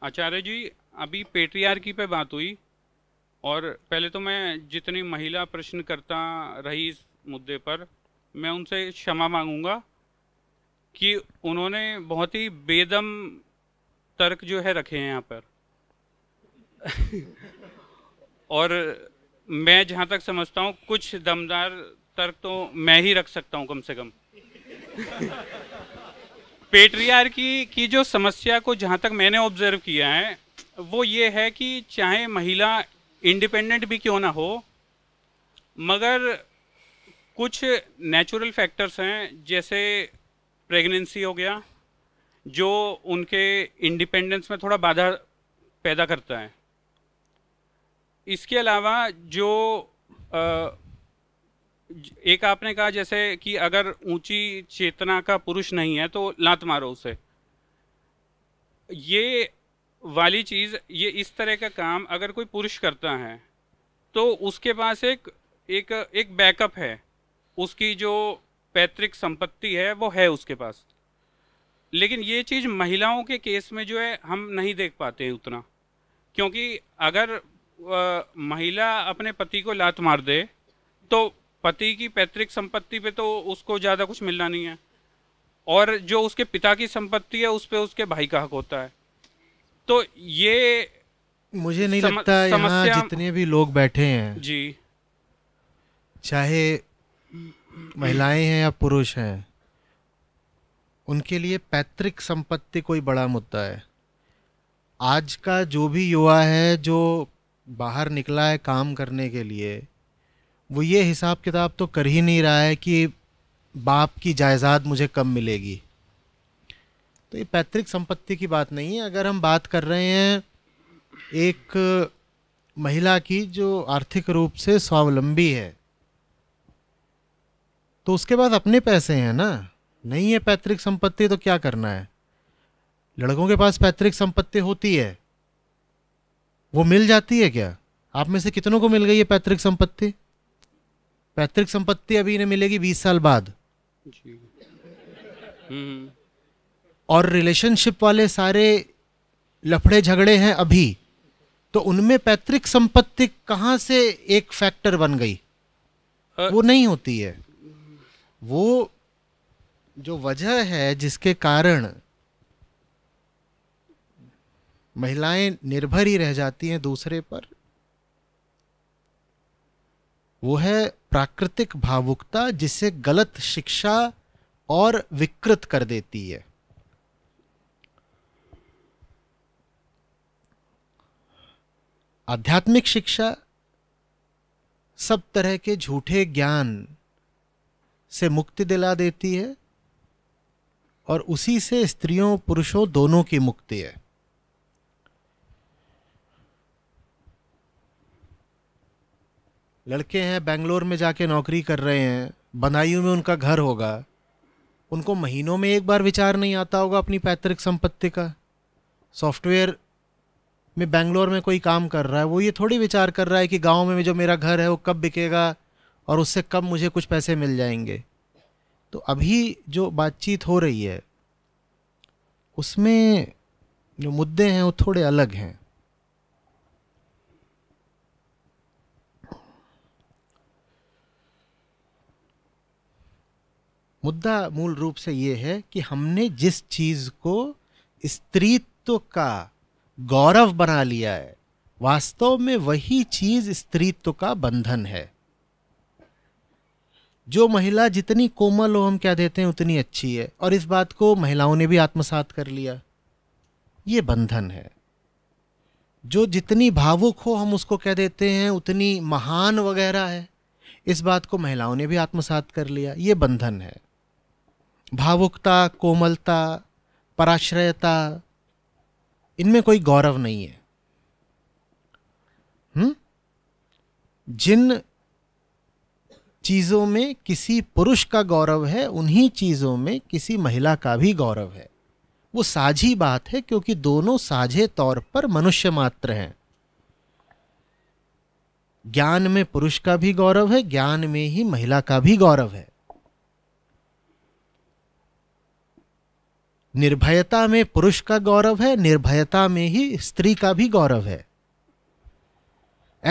आचार्य जी अभी पेट्रियार्की पे बात हुई और पहले तो मैं जितनी महिला प्रश्न करता रही इस मुद्दे पर मैं उनसे क्षमा मांगूंगा कि उन्होंने बहुत ही बेदम तर्क जो है रखे हैं यहाँ पर और मैं जहाँ तक समझता हूँ कुछ दमदार तर्क तो मैं ही रख सकता हूँ कम से कम पेट्रियार की की जो समस्या को जहाँ तक मैंने ऑब्जर्व किया है वो ये है कि चाहे महिला इंडिपेंडेंट भी क्यों ना हो मगर कुछ नेचुरल फैक्टर्स हैं जैसे प्रेगनेंसी हो गया जो उनके इंडिपेंडेंस में थोड़ा बाधा पैदा करता है इसके अलावा जो आ, एक आपने कहा जैसे कि अगर ऊंची चेतना का पुरुष नहीं है तो लात मारो उसे ये वाली चीज़ ये इस तरह का काम अगर कोई पुरुष करता है तो उसके पास एक एक एक बैकअप है उसकी जो पैतृक संपत्ति है वो है उसके पास लेकिन ये चीज़ महिलाओं के केस में जो है हम नहीं देख पाते हैं उतना क्योंकि अगर आ, महिला अपने पति को लात मार दे तो पति की पैतृक संपत्ति पे तो उसको ज़्यादा कुछ मिलना नहीं है और जो उसके पिता की संपत्ति है उस पर उसके भाई का हक होता है तो ये मुझे नहीं सम, लगता समस्या जितने भी लोग बैठे हैं जी चाहे महिलाएं हैं या पुरुष हैं उनके लिए पैतृक संपत्ति कोई बड़ा मुद्दा है आज का जो भी युवा है जो बाहर निकला है काम करने के लिए वो ये हिसाब किताब तो कर ही नहीं रहा है कि बाप की जायदाद मुझे कम मिलेगी तो ये पैतृक संपत्ति की बात नहीं है अगर हम बात कर रहे हैं एक महिला की जो आर्थिक रूप से स्वावलंबी है तो उसके बाद अपने पैसे हैं ना नहीं है पैतृक संपत्ति तो क्या करना है लड़कों के पास पैतृक संपत्ति होती है वो मिल जाती है क्या आप में से कितनों को मिल गई है पैतृक संपत्ति पैतृक संपत्ति अभी इन्हें मिलेगी बीस साल बाद हम्म। और रिलेशनशिप वाले सारे लफड़े झगड़े हैं अभी तो उनमें पैतृक संपत्ति कहाँ से एक फैक्टर बन गई वो नहीं होती है वो जो वजह है जिसके कारण महिलाएं निर्भर ही रह जाती हैं दूसरे पर वो है प्राकृतिक भावुकता जिसे गलत शिक्षा और विकृत कर देती है आध्यात्मिक शिक्षा सब तरह के झूठे ज्ञान से मुक्ति दिला देती है और उसी से स्त्रियों पुरुषों दोनों की मुक्ति है लड़के हैं बेंगलोर में जाके नौकरी कर रहे हैं बनायू में उनका घर होगा उनको महीनों में एक बार विचार नहीं आता होगा अपनी पैतृक संपत्ति का सॉफ्टवेयर में बेंगलोर में कोई काम कर रहा है वो ये थोड़ी विचार कर रहा है कि गांव में जो मेरा घर है वो कब बिकेगा और उससे कम मुझे कुछ पैसे मिल जाएंगे तो अभी जो बातचीत हो रही है उसमें जो मुद्दे हैं वो थोड़े अलग हैं मुद्दा मूल रूप से ये है कि हमने जिस चीज़ को स्त्रीत्व का गौरव बना लिया है वास्तव में वही चीज़ स्त्रीत्व का बंधन है जो महिला जितनी कोमल हो हम क्या देते हैं उतनी अच्छी है और इस बात को महिलाओं ने भी आत्मसात कर लिया ये बंधन है जो जितनी भावुक हो हम उसको कह देते हैं उतनी महान वगैरह है इस बात को महिलाओं ने भी आत्मसात कर लिया ये बंधन है भावुकता कोमलता पराश्रयता इनमें कोई गौरव नहीं है हुँ? हम्म? जिन चीज़ों में किसी पुरुष का गौरव है उन्हीं चीज़ों में किसी महिला का भी गौरव है वो साझी बात है क्योंकि दोनों साझे तौर पर मनुष्य मात्र हैं ज्ञान में पुरुष का भी गौरव है ज्ञान में ही महिला का भी गौरव है निर्भयता में पुरुष का गौरव है निर्भयता में ही स्त्री का भी गौरव है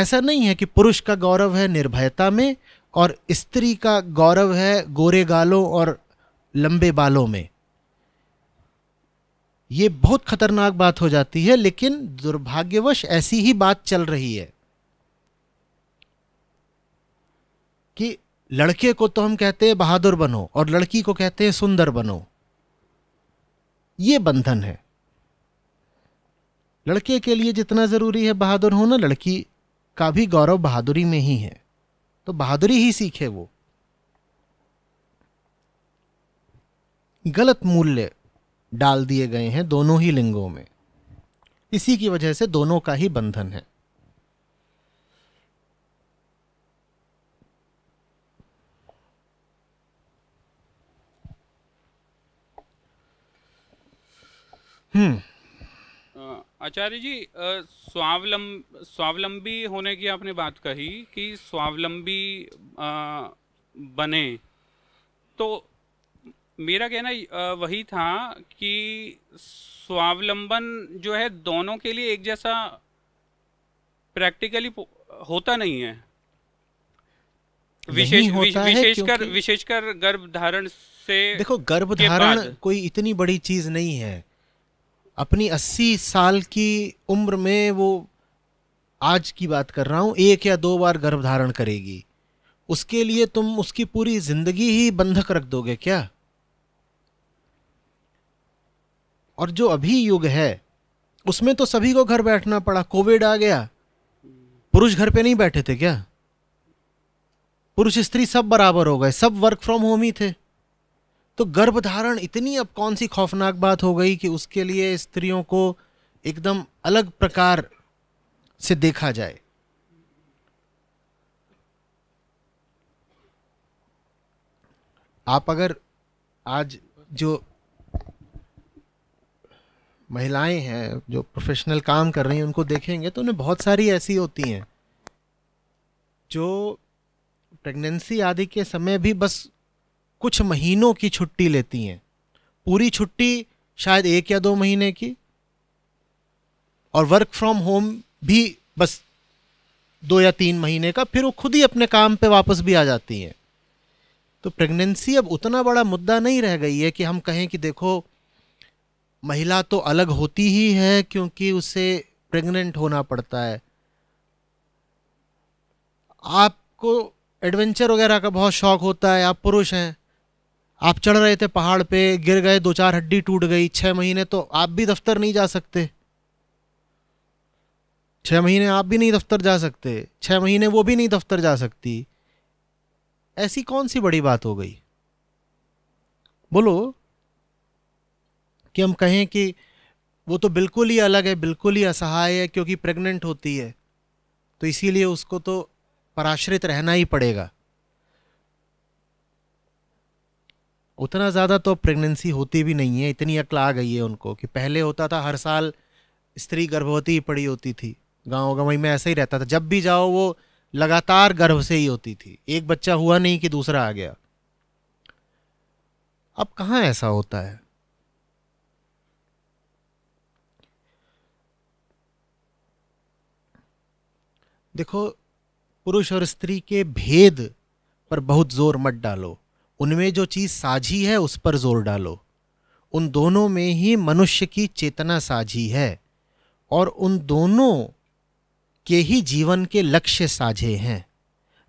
ऐसा नहीं है कि पुरुष का गौरव है निर्भयता में और स्त्री का गौरव है गोरे गालों और लंबे बालों में ये बहुत खतरनाक बात हो जाती है लेकिन दुर्भाग्यवश ऐसी ही बात चल रही है कि लड़के को तो हम कहते हैं बहादुर बनो और लड़की को कहते हैं सुंदर बनो ये बंधन है लड़के के लिए जितना ज़रूरी है बहादुर होना लड़की का भी गौरव बहादुरी में ही है तो बहादुरी ही सीखे वो गलत मूल्य डाल दिए गए हैं दोनों ही लिंगों में इसी की वजह से दोनों का ही बंधन है हम्म आचार्य जी स्वावलंब स्वावलंबी होने की आपने बात कही कि स्वावलंबी बने तो मेरा कहना वही था कि स्वावलंबन जो है दोनों के लिए एक जैसा प्रैक्टिकली होता नहीं है विशेष विशेषकर विशेषकर गर्भ धारण से देखो गर्भ धारण कोई इतनी बड़ी चीज नहीं है अपनी अस्सी साल की उम्र में वो आज की बात कर रहा हूँ एक या दो बार गर्भ धारण करेगी उसके लिए तुम उसकी पूरी जिंदगी ही बंधक रख दोगे क्या और जो अभी युग है उसमें तो सभी को घर बैठना पड़ा कोविड आ गया पुरुष घर पे नहीं बैठे थे क्या पुरुष स्त्री सब बराबर हो गए सब वर्क फ्रॉम होम ही थे तो गर्भधारण इतनी अब कौन सी खौफनाक बात हो गई कि उसके लिए स्त्रियों को एकदम अलग प्रकार से देखा जाए आप अगर आज जो महिलाएं हैं जो प्रोफेशनल काम कर रही हैं उनको देखेंगे तो उन्हें बहुत सारी ऐसी होती हैं जो प्रेगनेंसी आदि के समय भी बस कुछ महीनों की छुट्टी लेती हैं पूरी छुट्टी शायद एक या दो महीने की और वर्क फ्रॉम होम भी बस दो या तीन महीने का फिर वो खुद ही अपने काम पे वापस भी आ जाती हैं तो प्रेगनेंसी अब उतना बड़ा मुद्दा नहीं रह गई है कि हम कहें कि देखो महिला तो अलग होती ही है क्योंकि उसे प्रेग्नेंट होना पड़ता है आपको एडवेंचर वगैरह का बहुत शौक होता है आप पुरुष हैं आप चढ़ रहे थे पहाड़ पे गिर गए दो चार हड्डी टूट गई छः महीने तो आप भी दफ्तर नहीं जा सकते छह महीने आप भी नहीं दफ्तर जा सकते छः महीने वो भी नहीं दफ्तर जा सकती ऐसी कौन सी बड़ी बात हो गई बोलो कि हम कहें कि वो तो बिल्कुल ही अलग है बिल्कुल ही असहाय है क्योंकि प्रेग्नेंट होती है तो इसीलिए उसको तो पराश्रित रहना ही पड़ेगा उतना ज़्यादा तो प्रेगनेंसी होती भी नहीं है इतनी अक्ल आ गई है उनको कि पहले होता था हर साल स्त्री गर्भवती ही पड़ी होती थी गाँव गंवई में ऐसा ही रहता था जब भी जाओ वो लगातार गर्भ से ही होती थी एक बच्चा हुआ नहीं कि दूसरा आ गया अब कहाँ ऐसा होता है देखो पुरुष और स्त्री के भेद पर बहुत जोर मत डालो उनमें जो चीज़ साझी है उस पर जोर डालो उन दोनों में ही मनुष्य की चेतना साझी है और उन दोनों के ही जीवन के लक्ष्य साझे हैं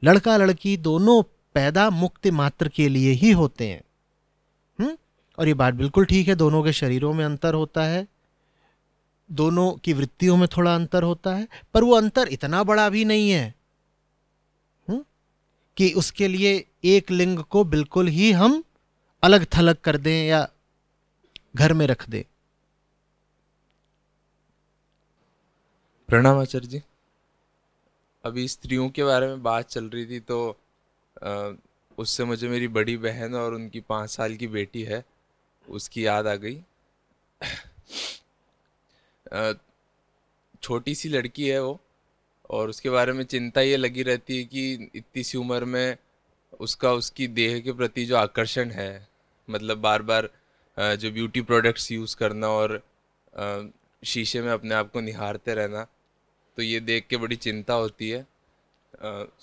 लड़का लड़की दोनों पैदा मुक्ति मात्र के लिए ही होते हैं हुँ? और ये बात बिल्कुल ठीक है दोनों के शरीरों में अंतर होता है दोनों की वृत्तियों में थोड़ा अंतर होता है पर वो अंतर इतना बड़ा भी नहीं है कि उसके लिए एक लिंग को बिल्कुल ही हम अलग थलग कर दें या घर में रख दें प्रणाम आचार्य जी अभी स्त्रियों के बारे में बात चल रही थी तो उससे मुझे मेरी बड़ी बहन और उनकी पाँच साल की बेटी है उसकी याद आ गई छोटी सी लड़की है वो और उसके बारे में चिंता ये लगी रहती है कि इतनी सी उम्र में उसका उसकी देह के प्रति जो आकर्षण है मतलब बार बार जो ब्यूटी प्रोडक्ट्स यूज़ करना और शीशे में अपने आप को निहारते रहना तो ये देख के बड़ी चिंता होती है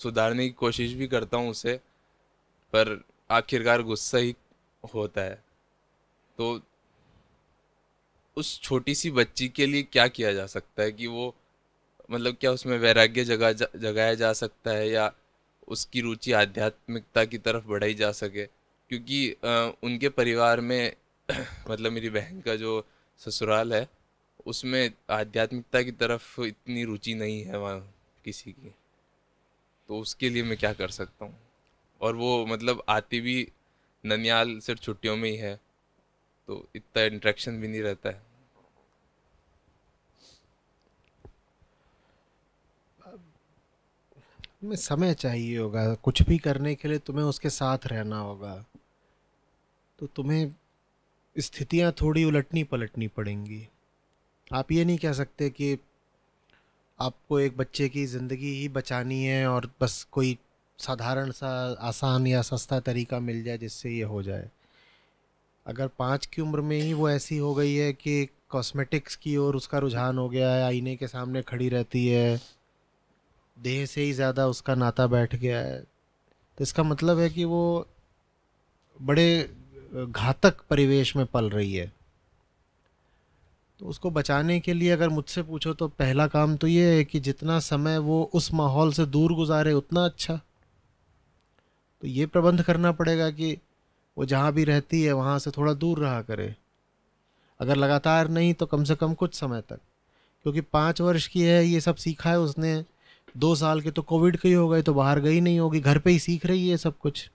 सुधारने की कोशिश भी करता हूँ उसे पर आखिरकार गुस्सा ही होता है तो उस छोटी सी बच्ची के लिए क्या किया जा सकता है कि वो मतलब क्या उसमें वैराग्य जगा जगाया जा सकता है या उसकी रुचि आध्यात्मिकता की तरफ बढ़ाई जा सके क्योंकि उनके परिवार में मतलब मेरी बहन का जो ससुराल है उसमें आध्यात्मिकता की तरफ इतनी रुचि नहीं है वहाँ किसी की तो उसके लिए मैं क्या कर सकता हूँ और वो मतलब आती भी ननियाल सिर्फ छुट्टियों में ही है तो इतना इंट्रैक्शन भी नहीं रहता है तुम्हें समय चाहिए होगा कुछ भी करने के लिए तुम्हें उसके साथ रहना होगा तो तुम्हें स्थितियाँ थोड़ी उलटनी पलटनी पड़ेंगी आप ये नहीं कह सकते कि आपको एक बच्चे की ज़िंदगी ही बचानी है और बस कोई साधारण सा आसान या सस्ता तरीका मिल जाए जिससे ये हो जाए अगर पाँच की उम्र में ही वो ऐसी हो गई है कि कॉस्मेटिक्स की ओर उसका रुझान हो गया है आईने के सामने खड़ी रहती है देह से ही ज़्यादा उसका नाता बैठ गया है तो इसका मतलब है कि वो बड़े घातक परिवेश में पल रही है तो उसको बचाने के लिए अगर मुझसे पूछो तो पहला काम तो ये है कि जितना समय वो उस माहौल से दूर गुजारे उतना अच्छा तो ये प्रबंध करना पड़ेगा कि वो जहाँ भी रहती है वहाँ से थोड़ा दूर रहा करे अगर लगातार नहीं तो कम से कम कुछ समय तक क्योंकि पाँच वर्ष की है ये सब सीखा है उसने दो साल के तो कोविड के ही हो गए तो बाहर गई नहीं होगी घर पे ही सीख रही है सब कुछ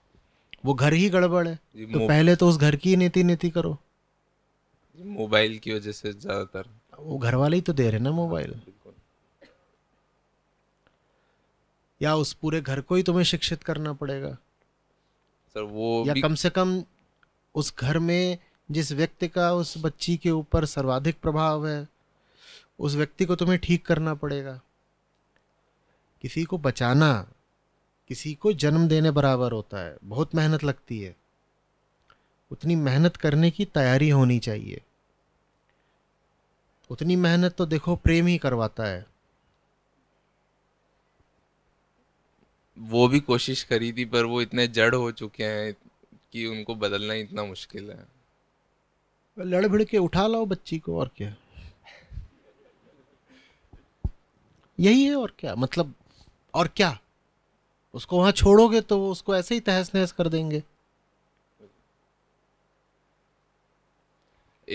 वो घर ही गड़बड़ है तो पहले तो उस घर की नीति नीति करो मोबाइल की वजह से ज्यादातर वो घर वाले ही तो दे रहे ना मोबाइल हाँ, या उस पूरे घर को ही तुम्हें शिक्षित करना पड़ेगा सर वो या कम से कम उस घर में जिस व्यक्ति का उस बच्ची के ऊपर सर्वाधिक प्रभाव है उस व्यक्ति को तुम्हें ठीक करना पड़ेगा किसी को बचाना किसी को जन्म देने बराबर होता है बहुत मेहनत लगती है उतनी मेहनत करने की तैयारी होनी चाहिए उतनी मेहनत तो देखो प्रेम ही करवाता है वो भी कोशिश करी थी पर वो इतने जड़ हो चुके हैं कि उनको बदलना इतना मुश्किल है लड़ भिड़ के उठा लाओ बच्ची को और क्या यही है और क्या मतलब और क्या उसको वहाँ छोड़ोगे तो वो उसको ऐसे ही तहस नहस कर देंगे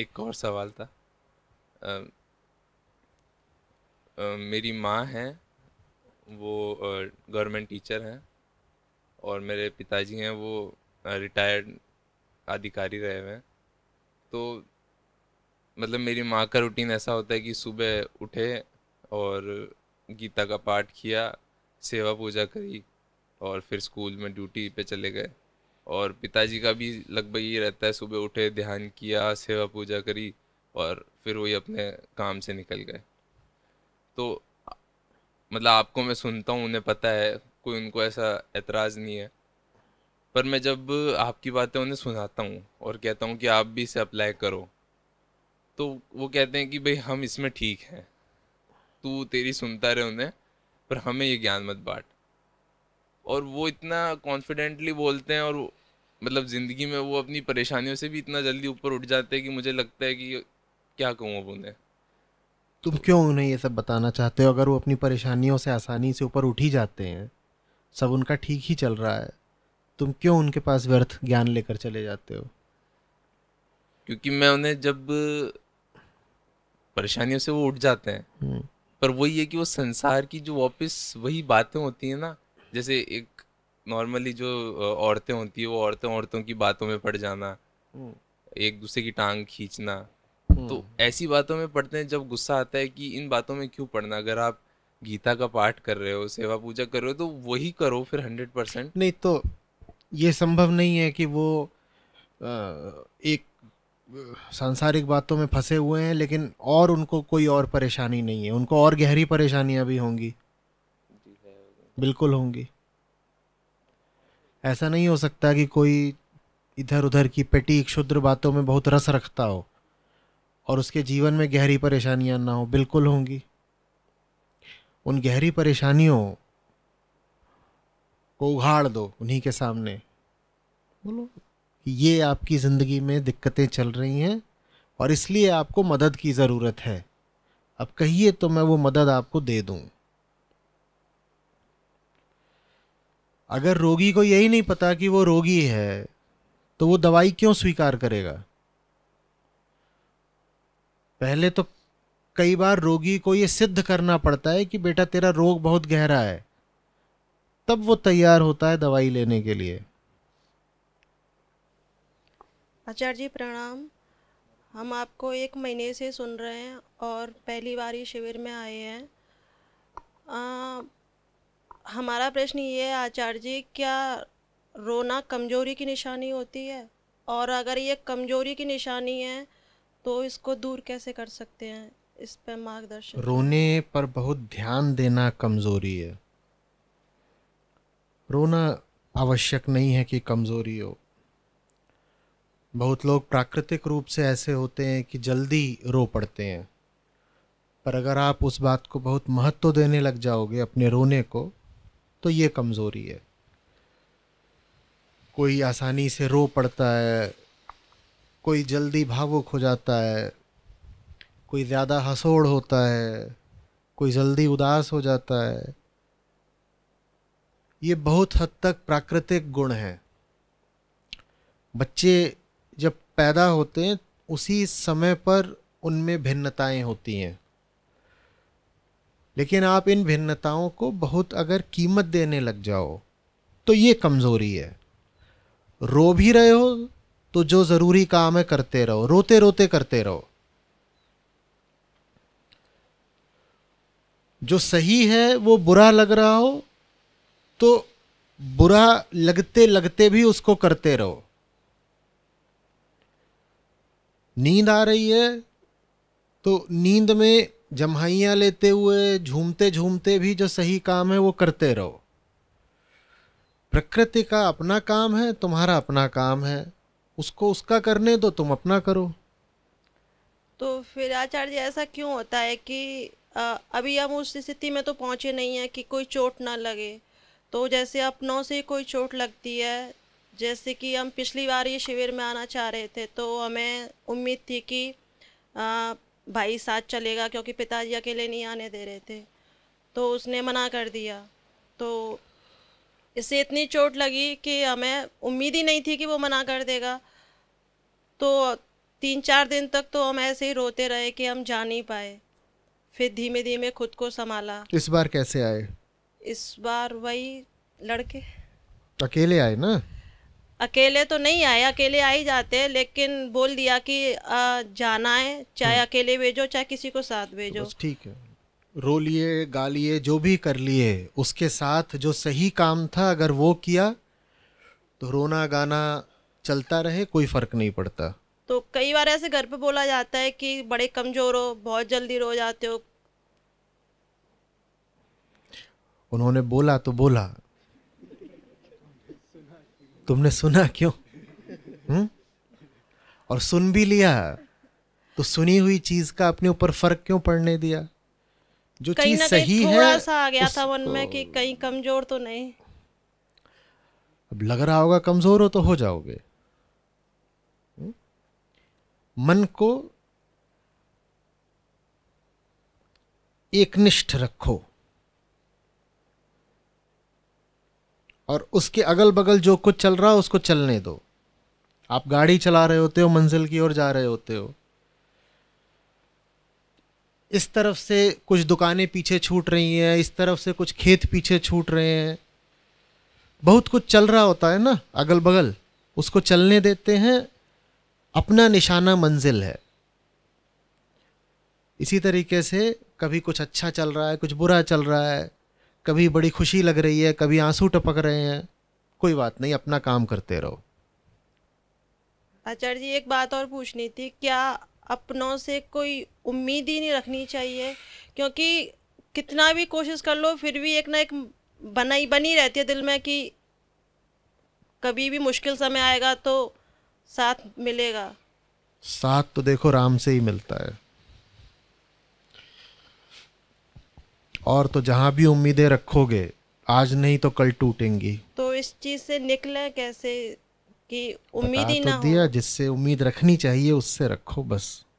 एक और सवाल था आ, आ, मेरी माँ है वो गवर्नमेंट टीचर हैं और मेरे पिताजी हैं वो रिटायर्ड अधिकारी रहे हुए हैं तो मतलब मेरी माँ का रूटीन ऐसा होता है कि सुबह उठे और गीता का पाठ किया सेवा पूजा करी और फिर स्कूल में ड्यूटी पे चले गए और पिताजी का भी लगभग ये रहता है सुबह उठे ध्यान किया सेवा पूजा करी और फिर वही अपने काम से निकल गए तो मतलब आपको मैं सुनता हूँ उन्हें पता है कोई उनको ऐसा एतराज़ नहीं है पर मैं जब आपकी बातें उन्हें सुनाता हूँ और कहता हूँ कि आप भी इसे अप्लाई करो तो वो कहते हैं कि भाई हम इसमें ठीक हैं तू तेरी सुनता रहे उन्हें पर हमें ये ज्ञान मत बांट और वो इतना कॉन्फिडेंटली बोलते हैं और मतलब ज़िंदगी में वो अपनी परेशानियों से भी इतना जल्दी ऊपर उठ जाते हैं कि मुझे लगता है कि क्या कहूँ अब उन्हें तुम क्यों उन्हें ये सब बताना चाहते हो अगर वो अपनी परेशानियों से आसानी से ऊपर उठ ही जाते हैं सब उनका ठीक ही चल रहा है तुम क्यों उनके पास व्यर्थ ज्ञान लेकर चले जाते हो क्योंकि मैं उन्हें जब परेशानियों से वो उठ जाते हैं हम्म। पर वही है कि वो संसार की जो वापस वही बातें होती हैं ना जैसे एक नॉर्मली जो औरतें होती है वो औरतें औरतों की बातों में पड़ जाना हम्म। एक दूसरे की टांग खींचना हम्म। तो ऐसी बातों में पढ़ते हैं जब गुस्सा आता है कि इन बातों में क्यों पढ़ना अगर आप गीता का पाठ कर रहे हो सेवा पूजा कर रहे हो तो वही करो फिर हंड्रेड परसेंट नहीं तो ये संभव नहीं है कि वो आ, एक सांसारिक बातों में फंसे हुए हैं लेकिन और उनको कोई और परेशानी नहीं है उनको और गहरी परेशानियां भी होंगी बिल्कुल होंगी ऐसा नहीं हो सकता कि कोई इधर उधर की पेटी क्षुद्र बातों में बहुत रस रखता हो और उसके जीवन में गहरी परेशानियां ना हो बिल्कुल होंगी उन गहरी परेशानियों को उघाड़ दो उन्हीं के सामने बोलो ये आपकी ज़िंदगी में दिक्कतें चल रही हैं और इसलिए आपको मदद की ज़रूरत है अब कहिए तो मैं वो मदद आपको दे दूँ अगर रोगी को यही नहीं पता कि वो रोगी है तो वो दवाई क्यों स्वीकार करेगा पहले तो कई बार रोगी को ये सिद्ध करना पड़ता है कि बेटा तेरा रोग बहुत गहरा है तब वो तैयार होता है दवाई लेने के लिए आचार्य जी प्रणाम हम आपको एक महीने से सुन रहे हैं और पहली बार ही शिविर में आए हैं आ, हमारा प्रश्न ये है आचार्य जी क्या रोना कमजोरी की निशानी होती है और अगर ये कमजोरी की निशानी है तो इसको दूर कैसे कर सकते हैं इस पर मार्गदर्शन रोने पर बहुत ध्यान देना कमजोरी है रोना आवश्यक नहीं है कि कमजोरी हो बहुत लोग प्राकृतिक रूप से ऐसे होते हैं कि जल्दी रो पड़ते हैं पर अगर आप उस बात को बहुत महत्व देने लग जाओगे अपने रोने को तो ये कमज़ोरी है कोई आसानी से रो पड़ता है कोई जल्दी भावुक हो जाता है कोई ज़्यादा हसोड़ होता है कोई जल्दी उदास हो जाता है ये बहुत हद तक प्राकृतिक गुण हैं बच्चे जब पैदा होते हैं उसी समय पर उनमें भिन्नताएं होती हैं लेकिन आप इन भिन्नताओं को बहुत अगर कीमत देने लग जाओ तो ये कमज़ोरी है रो भी रहे हो तो जो ज़रूरी काम है करते रहो रोते रोते करते रहो जो सही है वो बुरा लग रहा हो तो बुरा लगते लगते भी उसको करते रहो नींद आ रही है तो नींद में जम्हाइयाँ लेते हुए झूमते झूमते भी जो सही काम है वो करते रहो प्रकृति का अपना काम है तुम्हारा अपना काम है उसको उसका करने दो तुम अपना करो तो फिर आचार्य ऐसा क्यों होता है कि आ, अभी हम उस स्थिति में तो पहुँचे नहीं है कि कोई चोट ना लगे तो जैसे अपनों से कोई चोट लगती है जैसे कि हम पिछली बार ये शिविर में आना चाह रहे थे तो हमें उम्मीद थी कि आ, भाई साथ चलेगा क्योंकि पिताजी अकेले नहीं आने दे रहे थे तो उसने मना कर दिया तो इससे इतनी चोट लगी कि हमें उम्मीद ही नहीं थी कि वो मना कर देगा तो तीन चार दिन तक तो हम ऐसे ही रोते रहे कि हम जा नहीं पाए फिर धीमे धीमे खुद को संभाला इस बार कैसे आए इस बार वही लड़के अकेले आए ना अकेले तो नहीं आए अकेले आ ही जाते हैं लेकिन बोल दिया कि आ, जाना है चाहे हम्म। अकेले भेजो चाहे किसी को साथ भेजो ठीक है रो लिए गालिए जो भी कर लिए उसके साथ जो सही काम था अगर वो किया तो रोना गाना चलता रहे कोई फर्क नहीं पड़ता तो कई बार ऐसे घर पे बोला जाता है कि बड़े कमजोर हो बहुत जल्दी रो जाते हो उन्होंने बोला तो बोला तुमने सुना क्यों हुँ? और सुन भी लिया तो सुनी हुई चीज का अपने ऊपर फर्क क्यों पड़ने दिया जो चीज सही है थोड़ा सा आ गया था मन में कि कहीं कमजोर तो नहीं अब लग रहा होगा कमजोर हो तो हो जाओगे मन को एकनिष्ठ रखो और उसके अगल बगल जो कुछ चल रहा है उसको चलने दो आप गाड़ी चला रहे होते हो मंजिल की ओर जा रहे होते हो इस तरफ से कुछ दुकानें पीछे छूट रही हैं इस तरफ से कुछ खेत पीछे छूट रहे हैं बहुत कुछ चल रहा होता है ना अगल बगल उसको चलने देते हैं अपना निशाना मंजिल है इसी तरीके से कभी कुछ अच्छा चल रहा है कुछ बुरा चल रहा है कभी बड़ी खुशी लग रही है कभी आंसू टपक रहे हैं कोई बात नहीं अपना काम करते रहो आचार्य जी एक बात और पूछनी थी क्या अपनों से कोई उम्मीद ही नहीं रखनी चाहिए क्योंकि कितना भी कोशिश कर लो फिर भी एक ना एक बनाई बनी रहती है दिल में कि कभी भी मुश्किल समय आएगा तो साथ मिलेगा साथ तो देखो राम से ही मिलता है और तो जहाँ भी उम्मीदें रखोगे आज नहीं तो कल टूटेंगी तो इस चीज से निकला कैसे कि उम्मीद ही तो दिया जिससे उम्मीद रखनी चाहिए उससे रखो बस